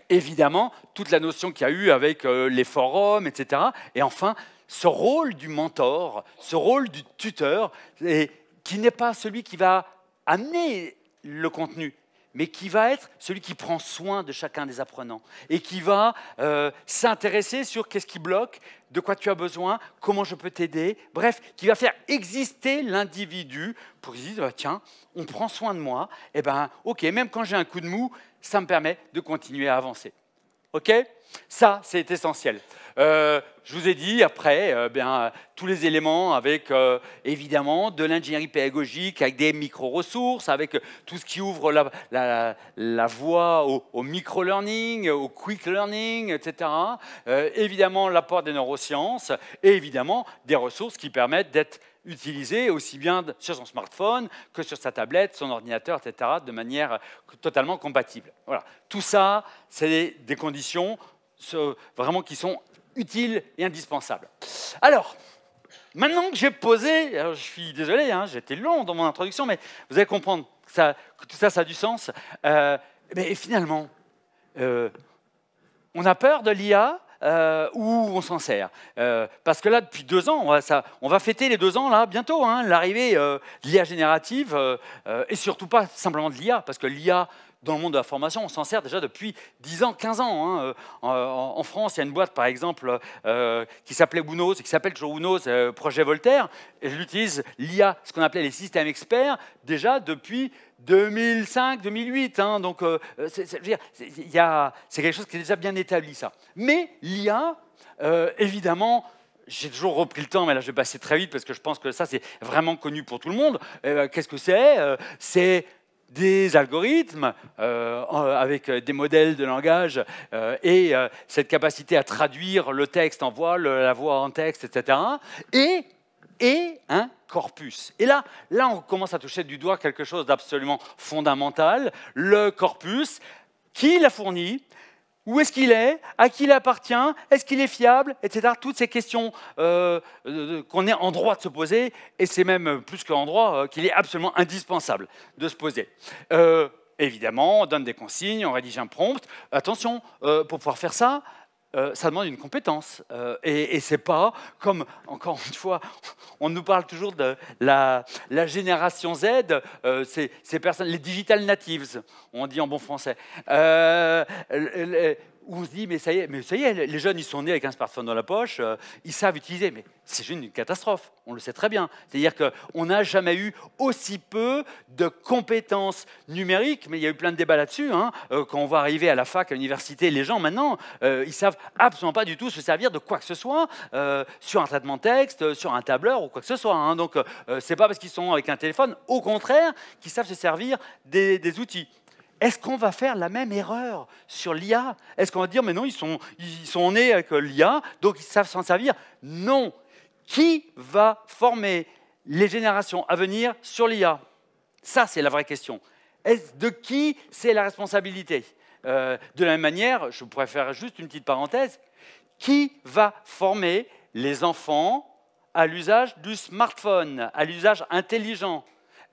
évidemment, toute la notion qu'il y a eu avec les forums, etc. Et enfin, ce rôle du mentor, ce rôle du tuteur, et qui n'est pas celui qui va amener le contenu, mais qui va être celui qui prend soin de chacun des apprenants et qui va euh, s'intéresser sur qu'est-ce qui bloque, de quoi tu as besoin, comment je peux t'aider, bref, qui va faire exister l'individu pour se dire bah, tiens, on prend soin de moi, et ben ok, même quand j'ai un coup de mou, ça me permet de continuer à avancer. OK Ça, c'est essentiel. Euh, je vous ai dit après, euh, bien, tous les éléments avec euh, évidemment de l'ingénierie pédagogique, avec des micro-ressources, avec tout ce qui ouvre la, la, la voie au, au micro-learning, au quick learning, etc. évidemment, l'apport des neurosciences et évidemment des ressources qui permettent d'être utiliser aussi bien sur son smartphone que sur sa tablette, son ordinateur, etc., de manière totalement compatible. Voilà. Tout ça, c'est des conditions vraiment qui sont utiles et indispensables. Alors, maintenant que j'ai posé, alors je suis désolé, hein, j'étais long dans mon introduction, mais vous allez comprendre que, ça, tout ça, ça a du sens. Euh, mais finalement, euh, on a peur de l'IA, euh, où on s'en sert. Euh, parce que là, depuis deux ans, on va, ça, on va fêter les deux ans là bientôt, hein, l'arrivée euh, de l'IA générative, et surtout pas simplement de l'IA, parce que l'IA dans le monde de la formation, on s'en sert déjà depuis 10 ans, 15 ans. Hein, en, France, il y a une boîte, par exemple, qui s'appelait Wunos, et qui s'appelle toujours Wunos Projet Voltaire. Et j'utilise l'IA, ce qu'on appelait les systèmes experts, déjà depuis 2005, 2008. donc, c'est quelque chose qui est déjà bien établi, ça. Mais l'IA, euh, évidemment, j'ai toujours repris le temps, mais là je vais passer très vite parce que je pense que ça c'est vraiment connu pour tout le monde. Euh, qu'est-ce que c'est euh, C'est des algorithmes avec des modèles de langage et cette capacité à traduire le texte en voix, la voix en texte, etc. Et et un hein? corpus. Et là, là, on commence à toucher du doigt quelque chose d'absolument fondamental, le corpus. Qui l'a fourni où est-ce qu'il est À qui il appartient Est-ce qu'il est fiable Etc. Toutes ces questions euh, qu'on est en droit de se poser, et c'est même plus qu'en droit euh, qu'il est absolument indispensable de se poser. Euh, évidemment, on donne des consignes, on rédige un prompt. Attention, pour pouvoir faire ça, euh, ça demande une compétence. Euh, et, et c'est pas comme, encore une fois, on nous parle toujours de la, la génération Z, euh, ces, personnes, les digital natives, on dit en bon français. Les, où on se dit, mais ça y est, mais ça y est les jeunes, ils sont nés avec un smartphone dans la poche, euh, ils savent utiliser, mais c'est une catastrophe, on le sait très bien. C'est-à-dire qu'on n'a jamais eu aussi peu de compétences numériques, mais il y a eu plein de débats là-dessus. Hein. Euh, quand on va arriver à la fac, à l'université, les gens, maintenant, ils euh, ils savent absolument pas du tout se servir de quoi que ce soit, sur un traitement de texte, sur un tableur ou quoi que ce soit. Hein. Donc, c'est pas parce qu'ils sont avec un téléphone, au contraire, qu'ils savent se servir des, des outils. Est-ce qu'on va faire la même erreur sur l'IA Est-ce qu'on va dire, mais non, ils sont, nés avec l'IA, donc ils savent s'en servir Non. Qui va former les générations à venir sur l'IA Ça, c'est la vraie question. de qui c'est la responsabilité euh, De la même manière, je pourrais faire juste une petite parenthèse, qui va former les enfants à l'usage du smartphone, à l'usage intelligent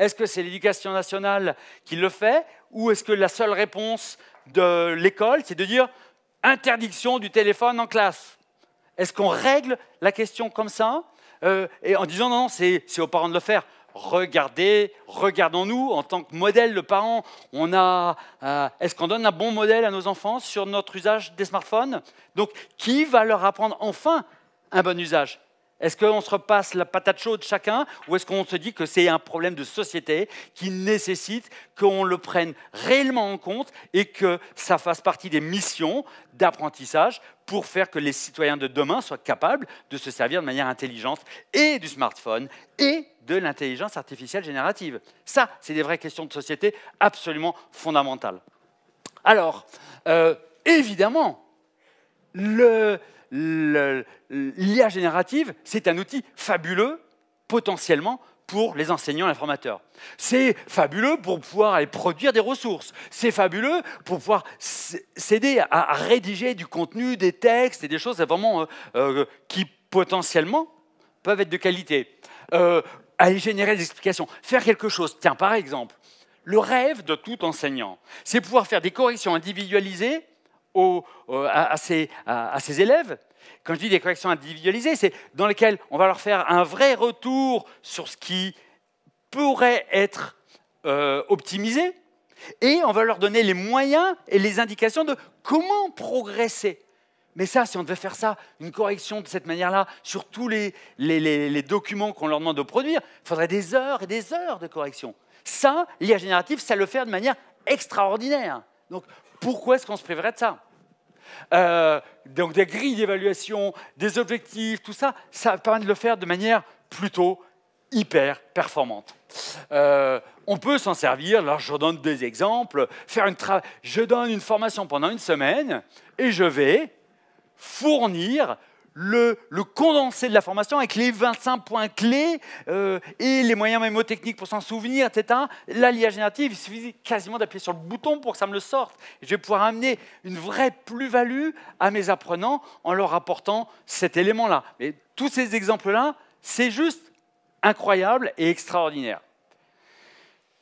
est-ce que c'est l'éducation nationale qui le fait ou est-ce que la seule réponse de l'école, c'est de dire interdiction du téléphone en classe Est-ce qu'on règle la question comme ça euh, et en disant non, non c'est aux parents de le faire regardez, regardons-nous en tant que modèle de parents. On a, euh, est-ce qu'on donne un bon modèle à nos enfants sur notre usage des smartphones Donc, qui va leur apprendre enfin un bon usage est-ce qu'on se repasse la patate chaude chacun ou est-ce qu'on se dit que c'est un problème de société qui nécessite qu'on le prenne réellement en compte et que ça fasse partie des missions d'apprentissage pour faire que les citoyens de demain soient capables de se servir de manière intelligente et du smartphone et de l'intelligence artificielle générative Ça, c'est des vraies questions de société absolument fondamentales. Alors, euh, évidemment, le, l'IA générative, c'est un outil fabuleux, potentiellement, pour les enseignants et les formateurs. C'est fabuleux pour pouvoir aller produire des ressources. C'est fabuleux pour pouvoir s'aider à rédiger du contenu, des textes et des choses vraiment euh, euh, qui potentiellement peuvent être de qualité. Euh, aller générer des explications, faire quelque chose. Tiens, par exemple, le rêve de tout enseignant, c'est pouvoir faire des corrections individualisées euh, à, ces élèves. Quand je dis des corrections individualisées, c'est dans lesquelles on va leur faire un vrai retour sur ce qui pourrait être euh, optimisé, et on va leur donner les moyens et les indications de comment progresser. Mais ça, si on devait faire ça, une correction de cette manière-là, sur tous les, les documents qu'on leur demande de produire, il faudrait des heures et des heures de correction. Ça, l'IA générative, ça le fait de manière extraordinaire. Donc pourquoi est-ce qu'on se priverait de ça euh, Donc des grilles d'évaluation, des objectifs, tout ça, ça permet de le faire de manière plutôt hyper performante. Euh, on peut s'en servir, alors je donne des exemples, faire une je donne une formation pendant une semaine et je vais fournir le, condensé de la formation avec les 25 points clés euh, et les moyens mémotechniques pour s'en souvenir, etc. L'alliage générative, il suffit quasiment d'appuyer sur le bouton pour que ça me le sorte. je vais pouvoir amener une vraie plus-value à mes apprenants en leur apportant cet élément-là. Mais tous ces exemples-là, c'est juste incroyable et extraordinaire.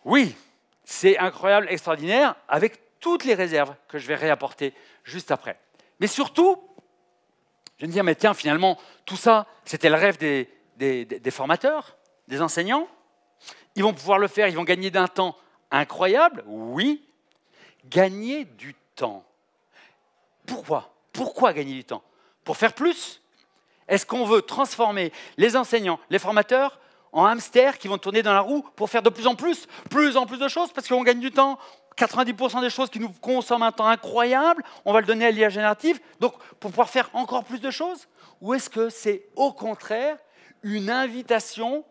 Oui, c'est incroyable, extraordinaire, avec toutes les réserves que je vais réapporter juste après. Mais surtout, je vais me dire, mais tiens, finalement, tout ça, c'était le rêve des, formateurs, des enseignants. Ils vont pouvoir le faire, ils vont gagner d'un temps incroyable, oui. Gagner du temps. Pourquoi Pourquoi gagner du temps Pour faire plus Est-ce qu'on veut transformer les enseignants, les formateurs en hamsters qui vont tourner dans la roue pour faire de plus en plus, plus en plus de choses parce qu'on gagne du temps, 90% des choses qui nous consomment un temps incroyable, on va le donner à l'IA générative, donc pour pouvoir faire encore plus de choses Ou est-ce que c'est au contraire une invitation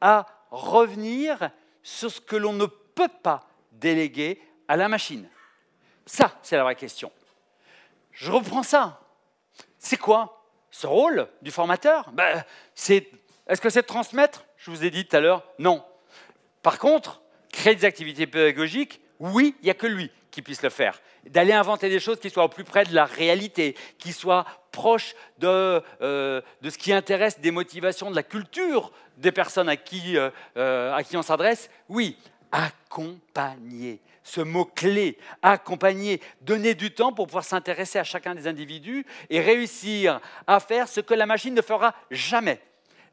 à revenir sur ce que l'on ne peut pas déléguer à la machine Ça, c'est la vraie question. Je reprends ça. C'est quoi ce rôle du formateur ben, Est-ce que c'est transmettre Je vous ai dit tout à l'heure, non. Par contre, créer des activités pédagogiques, oui, il n'y a que lui qui puisse le faire. D'aller inventer des choses qui soient au plus près de la réalité, qui soient proches de, euh, ce qui intéresse des motivations, de la culture des personnes à qui, euh, euh, à qui on s'adresse. Oui, accompagner. Ce mot-clé, accompagner, donner du temps pour pouvoir s'intéresser à chacun des individus et réussir à faire ce que la machine ne fera jamais.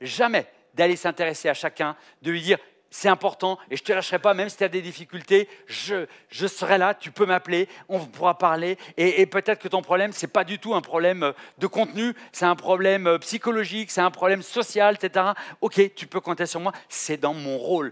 Jamais d'aller s'intéresser à chacun, de lui dire c'est important et je ne te lâcherai pas, même si tu as des difficultés, je, je serai là, tu peux m'appeler, on pourra parler. Et, peut-être que ton problème, ce n'est pas du tout un problème euh, de contenu, c'est un problème euh, psychologique, c'est un problème social, etc. Ok, tu peux compter sur moi, c'est dans mon rôle.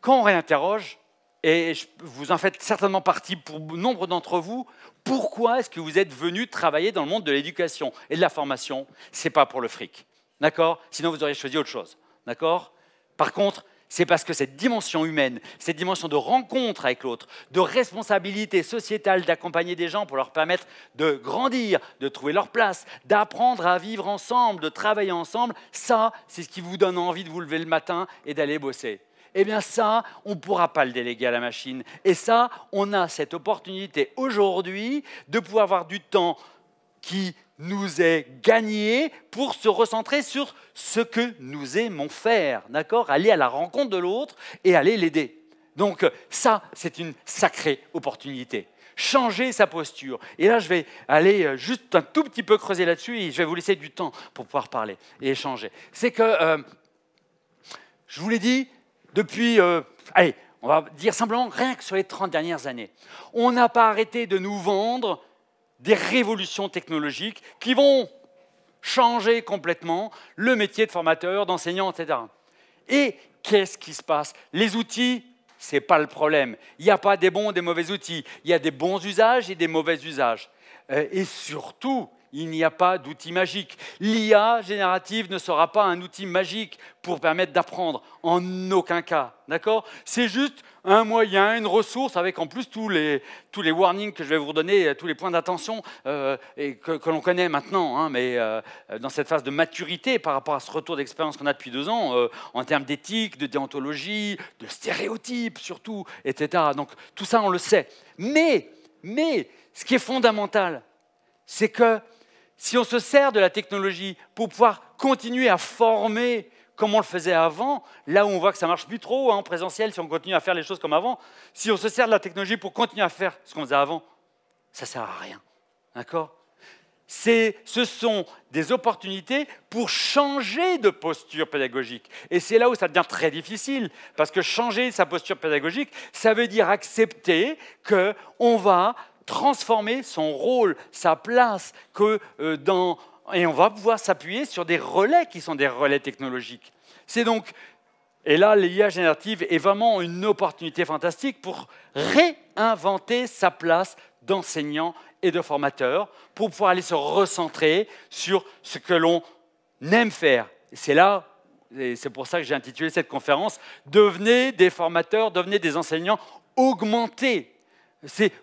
Quand on réinterroge, et vous en faites certainement partie pour nombre d'entre vous, pourquoi est-ce que vous êtes venu travailler dans le monde de l'éducation et de la formation Ce n'est pas pour le fric. D'accord Sinon, vous auriez choisi autre chose. D'accord Par contre, c'est parce que cette dimension humaine, cette dimension de rencontre avec l'autre, de responsabilité sociétale d'accompagner des gens pour leur permettre de grandir, de trouver leur place, d'apprendre à vivre ensemble, de travailler ensemble, ça, c'est ce qui vous donne envie de vous lever le matin et d'aller bosser. Eh bien ça, on ne pourra pas le déléguer à la machine. Et ça, on a cette opportunité aujourd'hui de pouvoir avoir du temps qui nous est gagné pour se recentrer sur ce que nous aimons faire, d'accord Aller à la rencontre de l'autre et aller l'aider. Donc ça, c'est une sacrée opportunité. Changer sa posture. Et là, je vais aller euh, juste un tout petit peu creuser là-dessus et je vais vous laisser du temps pour pouvoir parler et échanger. C'est que, euh, je vous l'ai dit, depuis, euh, allez, on va dire simplement rien que sur les 30 dernières années, on n'a pas arrêté de nous vendre des révolutions technologiques qui vont changer complètement le métier de formateur, d'enseignant, etc. Et qu'est-ce qui se passe Les outils, ce n'est pas le problème. Il n'y a pas des bons et des mauvais outils. Il y a des bons usages et des mauvais usages. Euh, et surtout, il n'y a pas d'outil magique. L'IA générative ne sera pas un outil magique pour permettre d'apprendre, en aucun cas. D'accord C'est juste un moyen, une ressource, avec en plus tous les, tous les warnings que je vais vous donner, euh, tous les points d'attention euh, et que, l'on connaît maintenant, hein, mais euh, dans cette phase de maturité par rapport à ce retour d'expérience qu'on a depuis deux ans, en termes d'éthique, de déontologie, de stéréotypes surtout, etc. Donc tout ça, on le sait. Mais, mais ce qui est fondamental, c'est que si on se sert de la technologie pour pouvoir continuer à former comme on le faisait avant, là où on voit que ça marche plus trop hein, en présentiel, si on continue à faire les choses comme avant, si on se sert de la technologie pour continuer à faire ce qu'on faisait avant, ça ne sert à rien. D'accord ce sont des opportunités pour changer de posture pédagogique. Et c'est là où ça devient très difficile, parce que changer sa posture pédagogique, ça veut dire accepter qu'on va transformer son rôle, sa place, que euh, dans et on va pouvoir s'appuyer sur des relais qui sont des relais technologiques. C'est donc, et là, l'IA générative est vraiment une opportunité fantastique pour réinventer sa place d'enseignant et de formateur, pour pouvoir aller se recentrer sur ce que l'on aime faire. C'est là, et c'est pour ça que j'ai intitulé cette conférence, Devenez des formateurs, devenez des enseignants augmentés.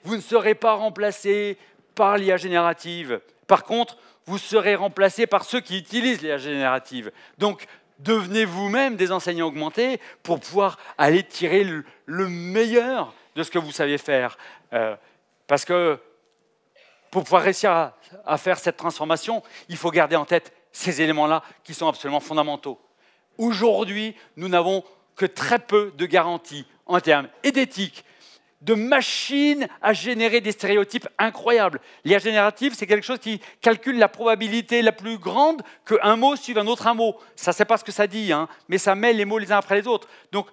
Vous ne serez pas remplacés, par l'IA générative. Par contre, vous serez remplacés par ceux qui utilisent l'IA générative. Donc, devenez vous-même des enseignants augmentés pour pouvoir aller tirer le, meilleur de ce que vous savez faire. Euh, parce que pour pouvoir réussir à, faire cette transformation, il faut garder en tête ces éléments-là qui sont absolument fondamentaux. Aujourd'hui, nous n'avons que très peu de garanties en termes d'éthique de machines à générer des stéréotypes incroyables. L'IA générative, c'est quelque chose qui calcule la probabilité la plus grande qu'un mot suive un autre mot. Ça, c'est pas ce que ça dit, hein, mais ça met les mots les uns après les autres. Donc,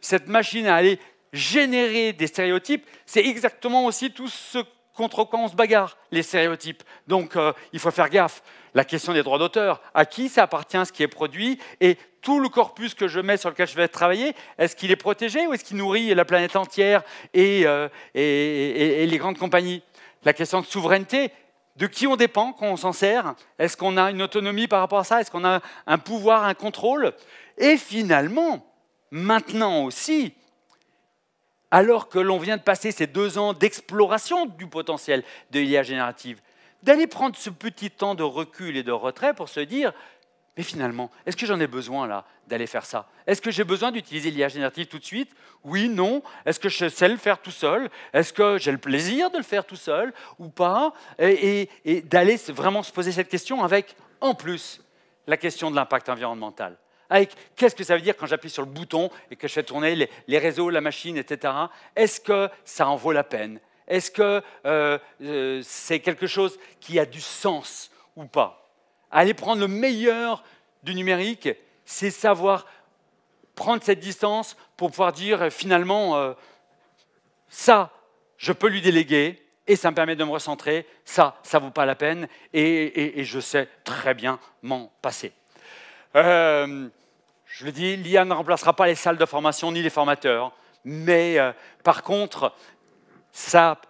cette machine à aller générer des stéréotypes, c'est exactement aussi tout ce contre quoi on se bagarre, les stéréotypes. Donc, euh, il faut faire gaffe la question des droits d'auteur. À qui ça appartient ce qui est produit Et tout le corpus que je mets sur lequel je vais travailler, est-ce qu'il est protégé ou est-ce qu'il nourrit la planète entière et, euh, les grandes compagnies La question de souveraineté, de qui on dépend quand on s'en sert Est-ce qu'on a une autonomie par rapport à ça Est-ce qu'on a un pouvoir, un contrôle Et finalement, maintenant aussi, alors que l'on vient de passer ces deux ans d'exploration du potentiel de l'IA générative, d'aller prendre ce petit temps de recul et de retrait pour se dire, mais finalement, est-ce que j'en ai besoin là d'aller faire ça Est-ce que j'ai besoin d'utiliser l'IA générative tout de suite Oui, non. Est-ce que je sais le faire tout seul Est-ce que j'ai le plaisir de le faire tout seul ou pas Et, d'aller vraiment se poser cette question avec, en plus, la question de l'impact environnemental. Avec qu'est-ce que ça veut dire quand j'appuie sur le bouton et que je fais tourner les réseaux, la machine, etc. Est-ce que ça en vaut la peine est-ce que euh, euh, c'est quelque chose qui a du sens ou pas Aller prendre le meilleur du numérique, c'est savoir prendre cette distance pour pouvoir dire euh, finalement, ça, je peux lui déléguer, et ça me permet de me recentrer, ça, ça vaut pas la peine, et, je sais très bien m'en passer. je le dis, l'IA ne remplacera pas les salles de formation ni les formateurs, mais par contre, ça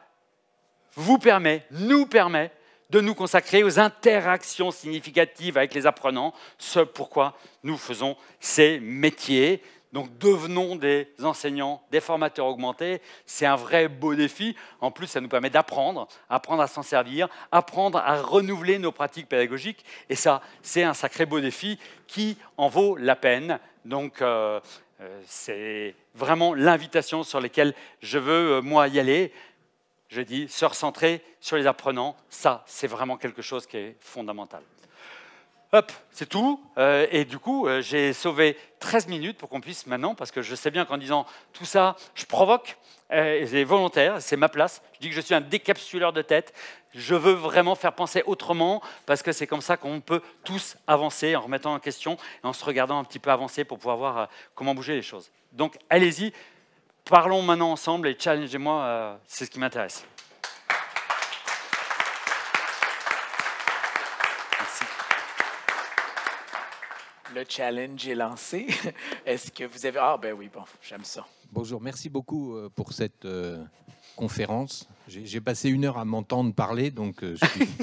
vous permet, nous permet, de nous consacrer aux interactions significatives avec les apprenants, ce pourquoi nous faisons ces métiers. Donc devenons des enseignants, des formateurs augmentés. C'est un vrai beau défi. En plus, ça nous permet d'apprendre, apprendre à s'en servir, apprendre à renouveler nos pratiques pédagogiques. Et ça, c'est un sacré beau défi qui en vaut la peine. Donc, euh, euh, c'est vraiment l'invitation sur laquelle je veux, euh, moi, y aller. Je dis, se recentrer sur les apprenants, ça, c'est vraiment quelque chose qui est fondamental. Hop, c'est tout. Euh, et du coup, j'ai sauvé 13 minutes pour qu'on puisse maintenant, parce que je sais bien qu'en disant tout ça, je provoque, euh, c'est volontaire, c'est ma place. Je dis que je suis un décapsuleur de tête. Je veux vraiment faire penser autrement parce que c'est comme ça qu'on peut tous avancer en remettant en question et en se regardant un petit peu avancer pour pouvoir voir euh, comment bouger les choses. Donc allez-y, parlons maintenant ensemble et challengez-moi, euh, c'est ce qui m'intéresse. le challenge est lancé. Est-ce que vous avez... Ah ben oui, bon, j'aime ça. Bonjour, merci beaucoup euh, pour cette euh, conférence. J'ai passé une heure à m'entendre parler, donc euh,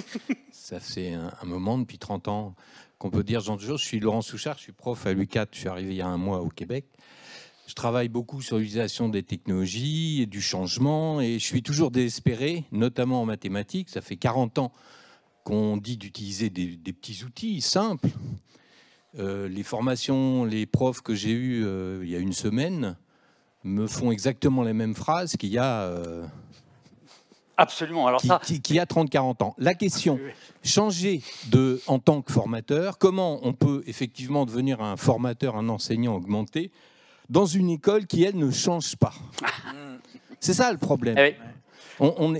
ça fait un, moment depuis 30 ans qu'on peut dire genre Je suis Laurent Souchard, je suis prof à l'U4, je suis arrivé il y a un mois au Québec. Je travaille beaucoup sur l'utilisation des technologies et du changement, et je suis toujours désespéré, notamment en mathématiques. Ça fait 40 ans qu'on dit d'utiliser des, des petits outils simples. Euh, les formations, les profs que j'ai eus euh, il y a une semaine me font exactement la même phrase qu'il y a. Euh, Absolument. Alors ça... a 30-40 ans. La question, changer de, en tant que formateur, comment on peut effectivement devenir un formateur, un enseignant augmenté dans une école qui, elle, ne change pas ah. C'est ça le problème. Eh on,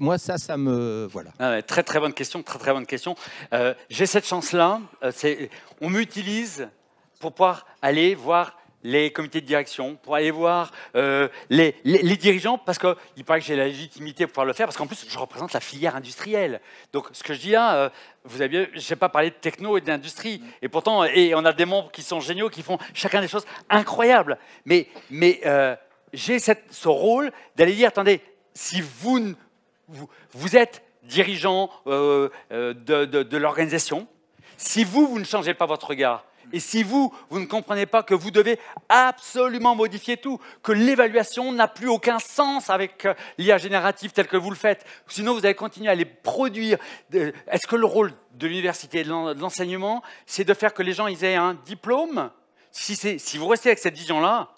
moi, ça, ça me. Voilà. Ah très, très bonne question. Très, très bonne question. Euh, j'ai cette chance-là. Euh, on m'utilise pour pouvoir aller voir les comités de direction, pour aller voir euh, les, dirigeants, parce qu'il paraît que j'ai la légitimité pour pouvoir le faire, parce qu'en plus, je représente la filière industrielle. Donc, ce que je dis là, vous avez, je pas parlé de techno et d'industrie, et pourtant, et on a des membres qui sont géniaux, qui font chacun des choses incroyables. Mais, mais j'ai ce rôle d'aller dire, attendez, si vous, vous, êtes dirigeant euh, euh, de, l'organisation, si vous, vous ne changez pas votre regard, et si vous, vous ne comprenez pas que vous devez absolument modifier tout, que l'évaluation n'a plus aucun sens avec euh, l'IA générative tel que vous le faites, sinon vous allez continuer à les produire. Est-ce que le rôle de l'université et de l'enseignement, c'est de faire que les gens ils aient un diplôme si, si vous restez avec cette vision-là,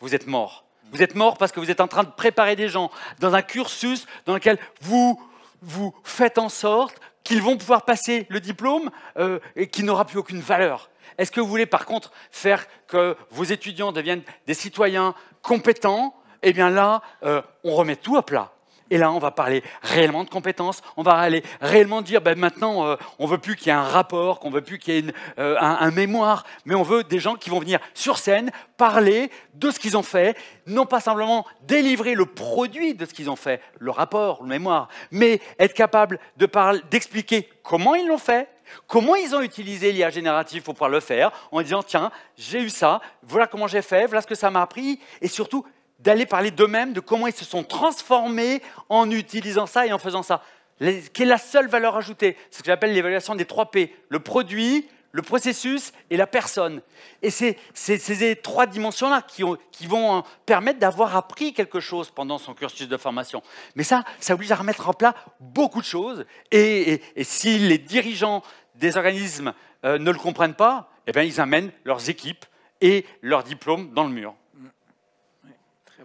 vous êtes mort. Vous êtes mort parce que vous êtes en train de préparer des gens dans un cursus dans lequel vous, vous faites en sorte qu'ils vont pouvoir passer le diplôme euh, et qui n'aura plus aucune valeur. Est-ce que vous voulez par contre faire que vos étudiants deviennent des citoyens compétents Eh bien là, euh, on remet tout à plat. Et là, on va parler réellement de compétences, on va aller réellement dire, ben, maintenant, euh, on ne veut plus qu'il y ait un rapport, qu'on ne veut plus qu'il y ait une, euh, un, mémoire, mais on veut des gens qui vont venir sur scène parler de ce qu'ils ont fait, non pas simplement délivrer le produit de ce qu'ils ont fait, le rapport, le mémoire, mais être capable de d'expliquer comment ils l'ont fait, Comment ils ont utilisé l'IA générative pour pouvoir le faire en disant tiens, j'ai eu ça, voilà comment j'ai fait, voilà ce que ça m'a appris, et surtout, d'aller parler d'eux-mêmes, de comment ils se sont transformés en utilisant ça et en faisant ça. Quelle est la seule valeur ajoutée C'est ce que j'appelle l'évaluation des trois P. Le produit, le processus et la personne. Et c'est ces trois dimensions-là qui, vont hein, permettre d'avoir appris quelque chose pendant son cursus de formation. Mais ça, ça oblige à remettre en place beaucoup de choses. Et, si les dirigeants des organismes euh, ne le comprennent pas, eh bien, ils amènent leurs équipes et leurs diplômes dans le mur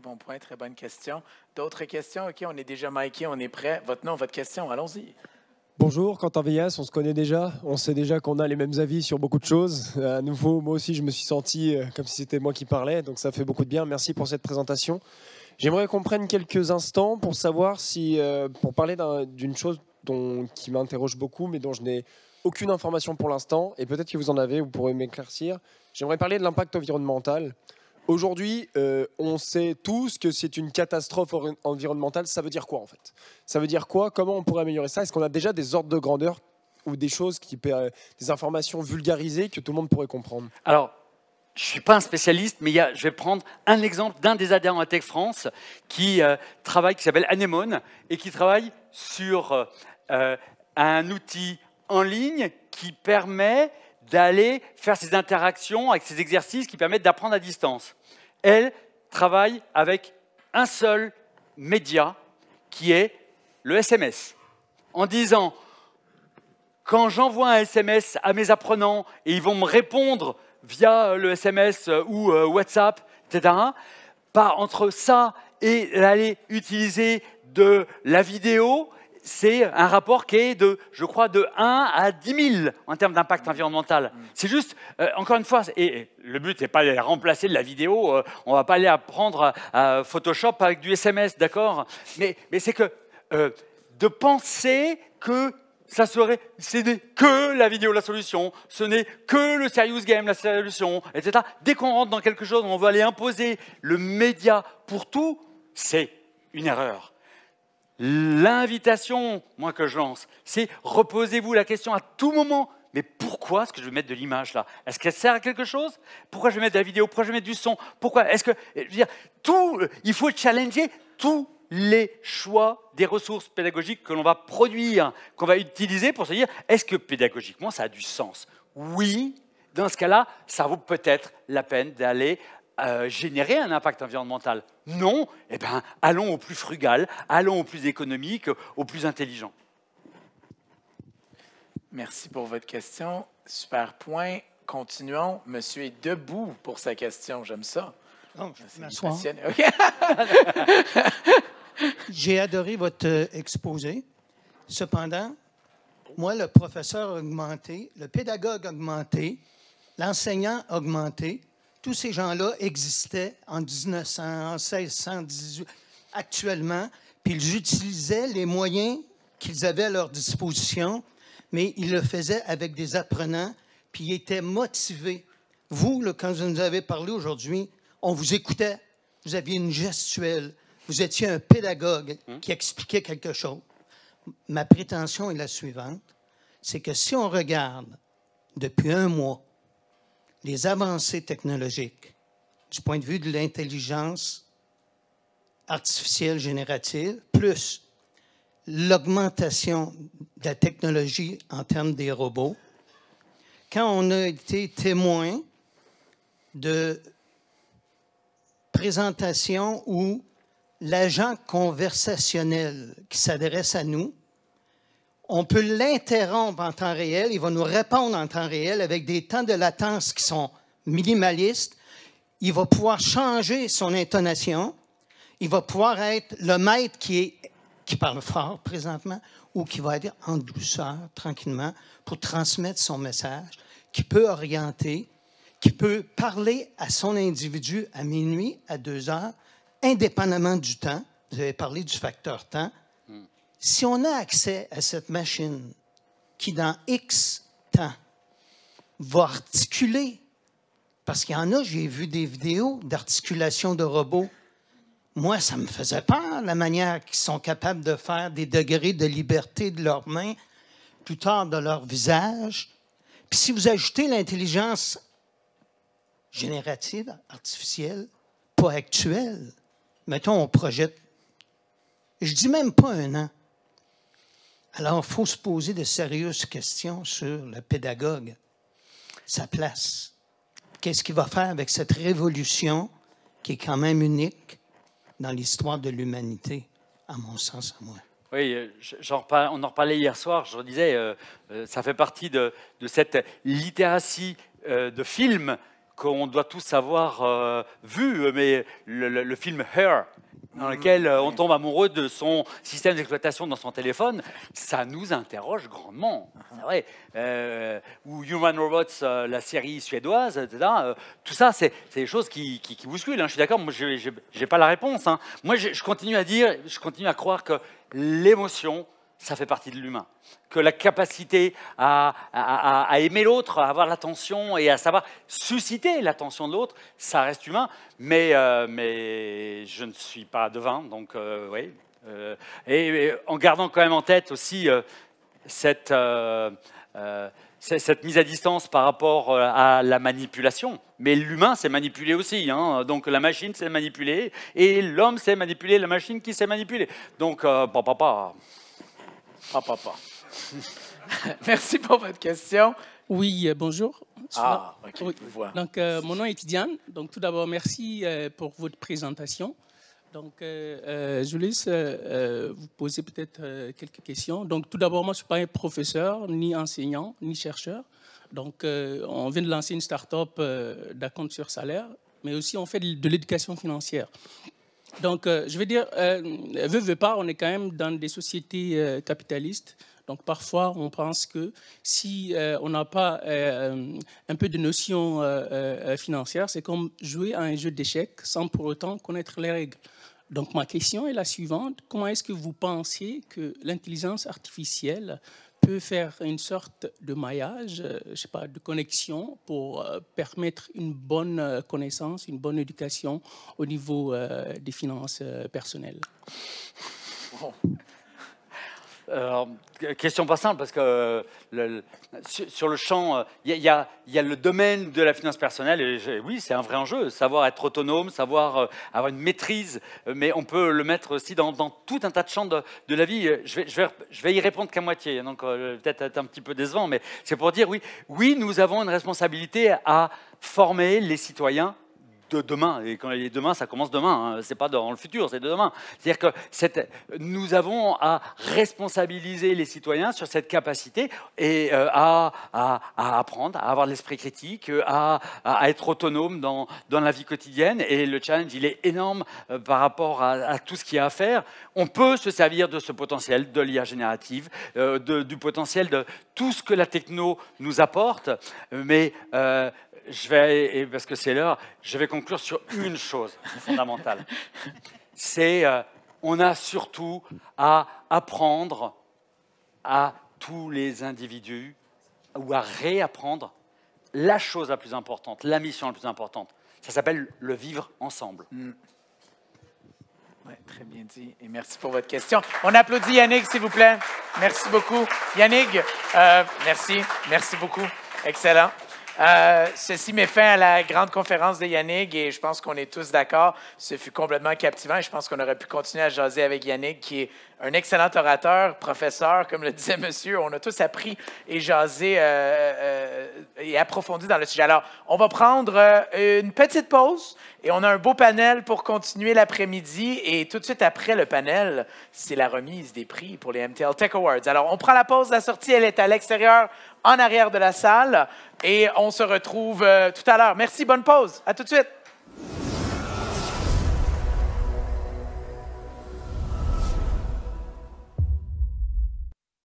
bon point, très bonne question. D'autres questions? OK, on est déjà Mikey, on est prêt. Votre nom, votre question, allons-y. Bonjour, Quentin Veillas, on se connaît déjà, on sait déjà qu'on a les mêmes avis sur beaucoup de choses. Euh, à nouveau, moi aussi, je me suis senti euh, comme si c'était moi qui parlais, donc ça fait beaucoup de bien. Merci pour cette présentation. J'aimerais qu'on prenne quelques instants pour savoir si, euh, pour parler d'une chose dont, qui m'interroge beaucoup, mais dont je n'ai aucune information pour l'instant, et peut-être que vous en avez, vous pourrez m'éclaircir. J'aimerais parler de l'impact environnemental. Aujourd'hui, euh, on sait tous que c'est une catastrophe environnementale. Ça veut dire quoi en fait Ça veut dire quoi Comment on pourrait améliorer ça Est-ce qu'on a déjà des ordres de grandeur ou des choses qui des informations vulgarisées que tout le monde pourrait comprendre Alors, je ne suis pas un spécialiste, mais je vais prendre un exemple d'un des adhérents à Tech France qui euh, travaille, qui s'appelle Anemone, et qui travaille sur euh, un outil en ligne qui permet d'aller faire ces interactions avec ces exercices qui permettent d'apprendre à distance. Elle travaille avec un seul média qui est le SMS. En disant, quand j'envoie un SMS à mes apprenants et ils vont me répondre via le SMS euh, ou euh, WhatsApp, etc., Par entre ça et aller utiliser de la vidéo c'est un rapport qui est de, je crois, de 1 à 10 000 en termes d'impact environnemental. C'est juste, euh, encore une fois, et, le but n'est pas de remplacer de la vidéo, euh, on ne va pas aller apprendre à, Photoshop avec du SMS, d'accord Mais, c'est que euh, de penser que ça serait, ce que la vidéo la solution, ce n'est que le serious game la solution, etc. Dès qu'on rentre dans quelque chose, on veut aller imposer le média pour tout, c'est une erreur. L'invitation, moi, que je lance, c'est reposez-vous la question à tout moment. Mais pourquoi est-ce que je vais mettre de l'image là Est-ce qu'elle sert à quelque chose Pourquoi je vais mettre de la vidéo Pourquoi je vais mettre du son Pourquoi Est-ce que je veux dire, tout Il faut challenger tous les choix des ressources pédagogiques que l'on va produire, qu'on va utiliser pour se dire est-ce que pédagogiquement ça a du sens Oui. Dans ce cas-là, ça vaut peut-être la peine d'aller euh, générer un impact environnemental. Non, eh ben, allons au plus frugal, allons au plus économique, au plus intelligent. Merci pour votre question. Super point. Continuons. Monsieur est debout pour sa question. J'aime ça. Non, je J'ai adoré votre euh, exposé. Cependant, moi, le professeur augmenté, le pédagogue augmenté, l'enseignant augmenté, tous ces gens-là existaient en 1900, en 1618, actuellement, puis ils utilisaient les moyens qu'ils avaient à leur disposition, mais ils le faisaient avec des apprenants, puis ils étaient motivés. Vous, le quand vous nous avez parlé aujourd'hui, on vous écoutait, vous aviez une gestuelle, vous étiez un pédagogue hein? qui expliquait quelque chose. Ma prétention est la suivante, c'est que si on regarde depuis un mois les avancées technologiques du point de vue de l'intelligence artificielle générative, plus l'augmentation de la technologie en termes des robots, quand on a été témoin de présentations où l'agent conversationnel qui s'adresse à nous on peut l'interrompre en temps réel, il va nous répondre en temps réel avec des temps de latence qui sont minimalistes. Il va pouvoir changer son intonation. Il va pouvoir être le maître qui, parle fort présentement ou qui va être en douceur, tranquillement, pour transmettre son message, qui peut orienter, qui peut parler à son individu à minuit, à deux heures, indépendamment du temps. Vous avez parlé du facteur temps si on a accès à cette machine qui, dans X temps, va articuler, parce qu'il y en a, j'ai vu des vidéos d'articulation de robots. Moi, ça me faisait peur, la manière qu'ils sont capables de faire des degrés de liberté de leurs mains, plus tard de leur visage. Puis si vous ajoutez l'intelligence générative, artificielle, pas actuelle, mettons, on projette, je dis même pas un an, alors, il faut se poser de sérieuses questions sur le pédagogue, sa place. Qu'est-ce qu'il va faire avec cette révolution qui est quand même unique dans l'histoire de l'humanité, à mon sens, à moi? Oui, euh, on en reparlait hier soir, je disais, euh, euh, ça fait partie de, cette littératie de film qu'on doit tous avoir vu, mais le film Her, dans mm. lequel euh, on tombe amoureux de son système d'exploitation dans son téléphone, ça nous interroge grandement. Ah. C'est vrai. Euh, ou Human Robots, euh, la série suédoise, tout ça, c'est des choses qui, bousculent. Hein. Je suis d'accord, moi, je n'ai pas la réponse. Hein. Moi, je, je continue à dire, je continue à croire que l'émotion ça fait partie de l'humain. Que la capacité à, aimer l'autre, à avoir l'attention et à savoir susciter l'attention de l'autre, ça reste humain. Mais, euh, mais je ne suis pas devin, donc euh, oui. Euh, et, en gardant quand même en tête aussi cette, cette mise à distance par rapport à la manipulation. Mais l'humain s'est manipulé aussi. Hein. Donc la machine s'est manipulée et l'homme s'est manipulé, la machine qui s'est manipulée. Donc, papa. Ah, papa. Merci pour votre question. Oui, euh, bonjour. Ah, Donc, euh, mon nom est Tidiane. Donc, tout d'abord, merci euh, pour votre présentation. Donc, euh, je vous poser peut-être quelques questions. Donc, tout d'abord, moi, je ne suis pas un professeur, ni enseignant, ni chercheur. Donc, on vient de lancer une start-up d'account sur salaire, mais aussi on fait de l'éducation financière. Donc, euh, je veux dire, euh, veut pas, on est quand même dans des sociétés euh, capitalistes. Donc, parfois, on pense que si euh, on n'a pas un peu de notion financière, c'est comme jouer à un jeu d'échecs sans pour autant connaître les règles. Donc, ma question est la suivante. Comment est-ce que vous pensez que l'intelligence artificielle peut faire une sorte de maillage, euh, je sais pas, de connexion pour euh, permettre une bonne euh, connaissance, une bonne éducation au niveau des finances personnelles. Alors, question pas simple, parce que sur, le champ, il euh, y, a le domaine de la finance personnelle, et oui, c'est un vrai enjeu, savoir être autonome, savoir euh, avoir une maîtrise, euh, mais on peut le mettre aussi dans, tout un tas de champs de, la vie. Je vais, y répondre qu'à moitié, hein, donc peut-être être un petit peu décevant, mais c'est pour dire, oui, oui, nous avons une responsabilité à former les citoyens de demain. Et quand il est demain, ça commence demain. Hein. C'est pas dans le futur, c'est de demain. C'est-à-dire que cette, nous avons à responsabiliser les citoyens sur cette capacité et euh, à, à, apprendre, à avoir l'esprit critique, euh, à, à, être autonome dans, dans la vie quotidienne. Et le challenge, il est énorme euh, par rapport à, tout ce qu'il y a à faire. On peut se servir de ce potentiel de l'IA générative, de, du potentiel de tout ce que la techno nous apporte. Mais je vais, parce que c'est l'heure, je vais conclure sur une chose fondamentale. C'est euh, on a surtout à apprendre à tous les individus ou à réapprendre la chose la plus importante, la mission la plus importante. Ça s'appelle le vivre ensemble. Mm. très bien dit. Et merci pour votre question. On applaudit Yannick, s'il vous plaît. Merci beaucoup. Yannick, euh, merci. Merci beaucoup. Excellent. Euh, ceci met fin à la grande conférence de Yannick et je pense qu'on est tous d'accord. Ce fut complètement captivant et je pense qu'on aurait pu continuer à jaser avec Yannick, qui est un excellent orateur, professeur, comme le disait monsieur. On a tous appris et jasé euh, euh, et approfondi dans le sujet. Alors, on va prendre une petite pause et on a un beau panel pour continuer l'après-midi. Et tout de suite après le panel, c'est la remise des prix pour les MTL Tech Awards. Alors, on prend la pause. La sortie, elle est à l'extérieur en arrière de la salle et on se retrouve euh, tout à l'heure. Merci, bonne pause. À tout de suite.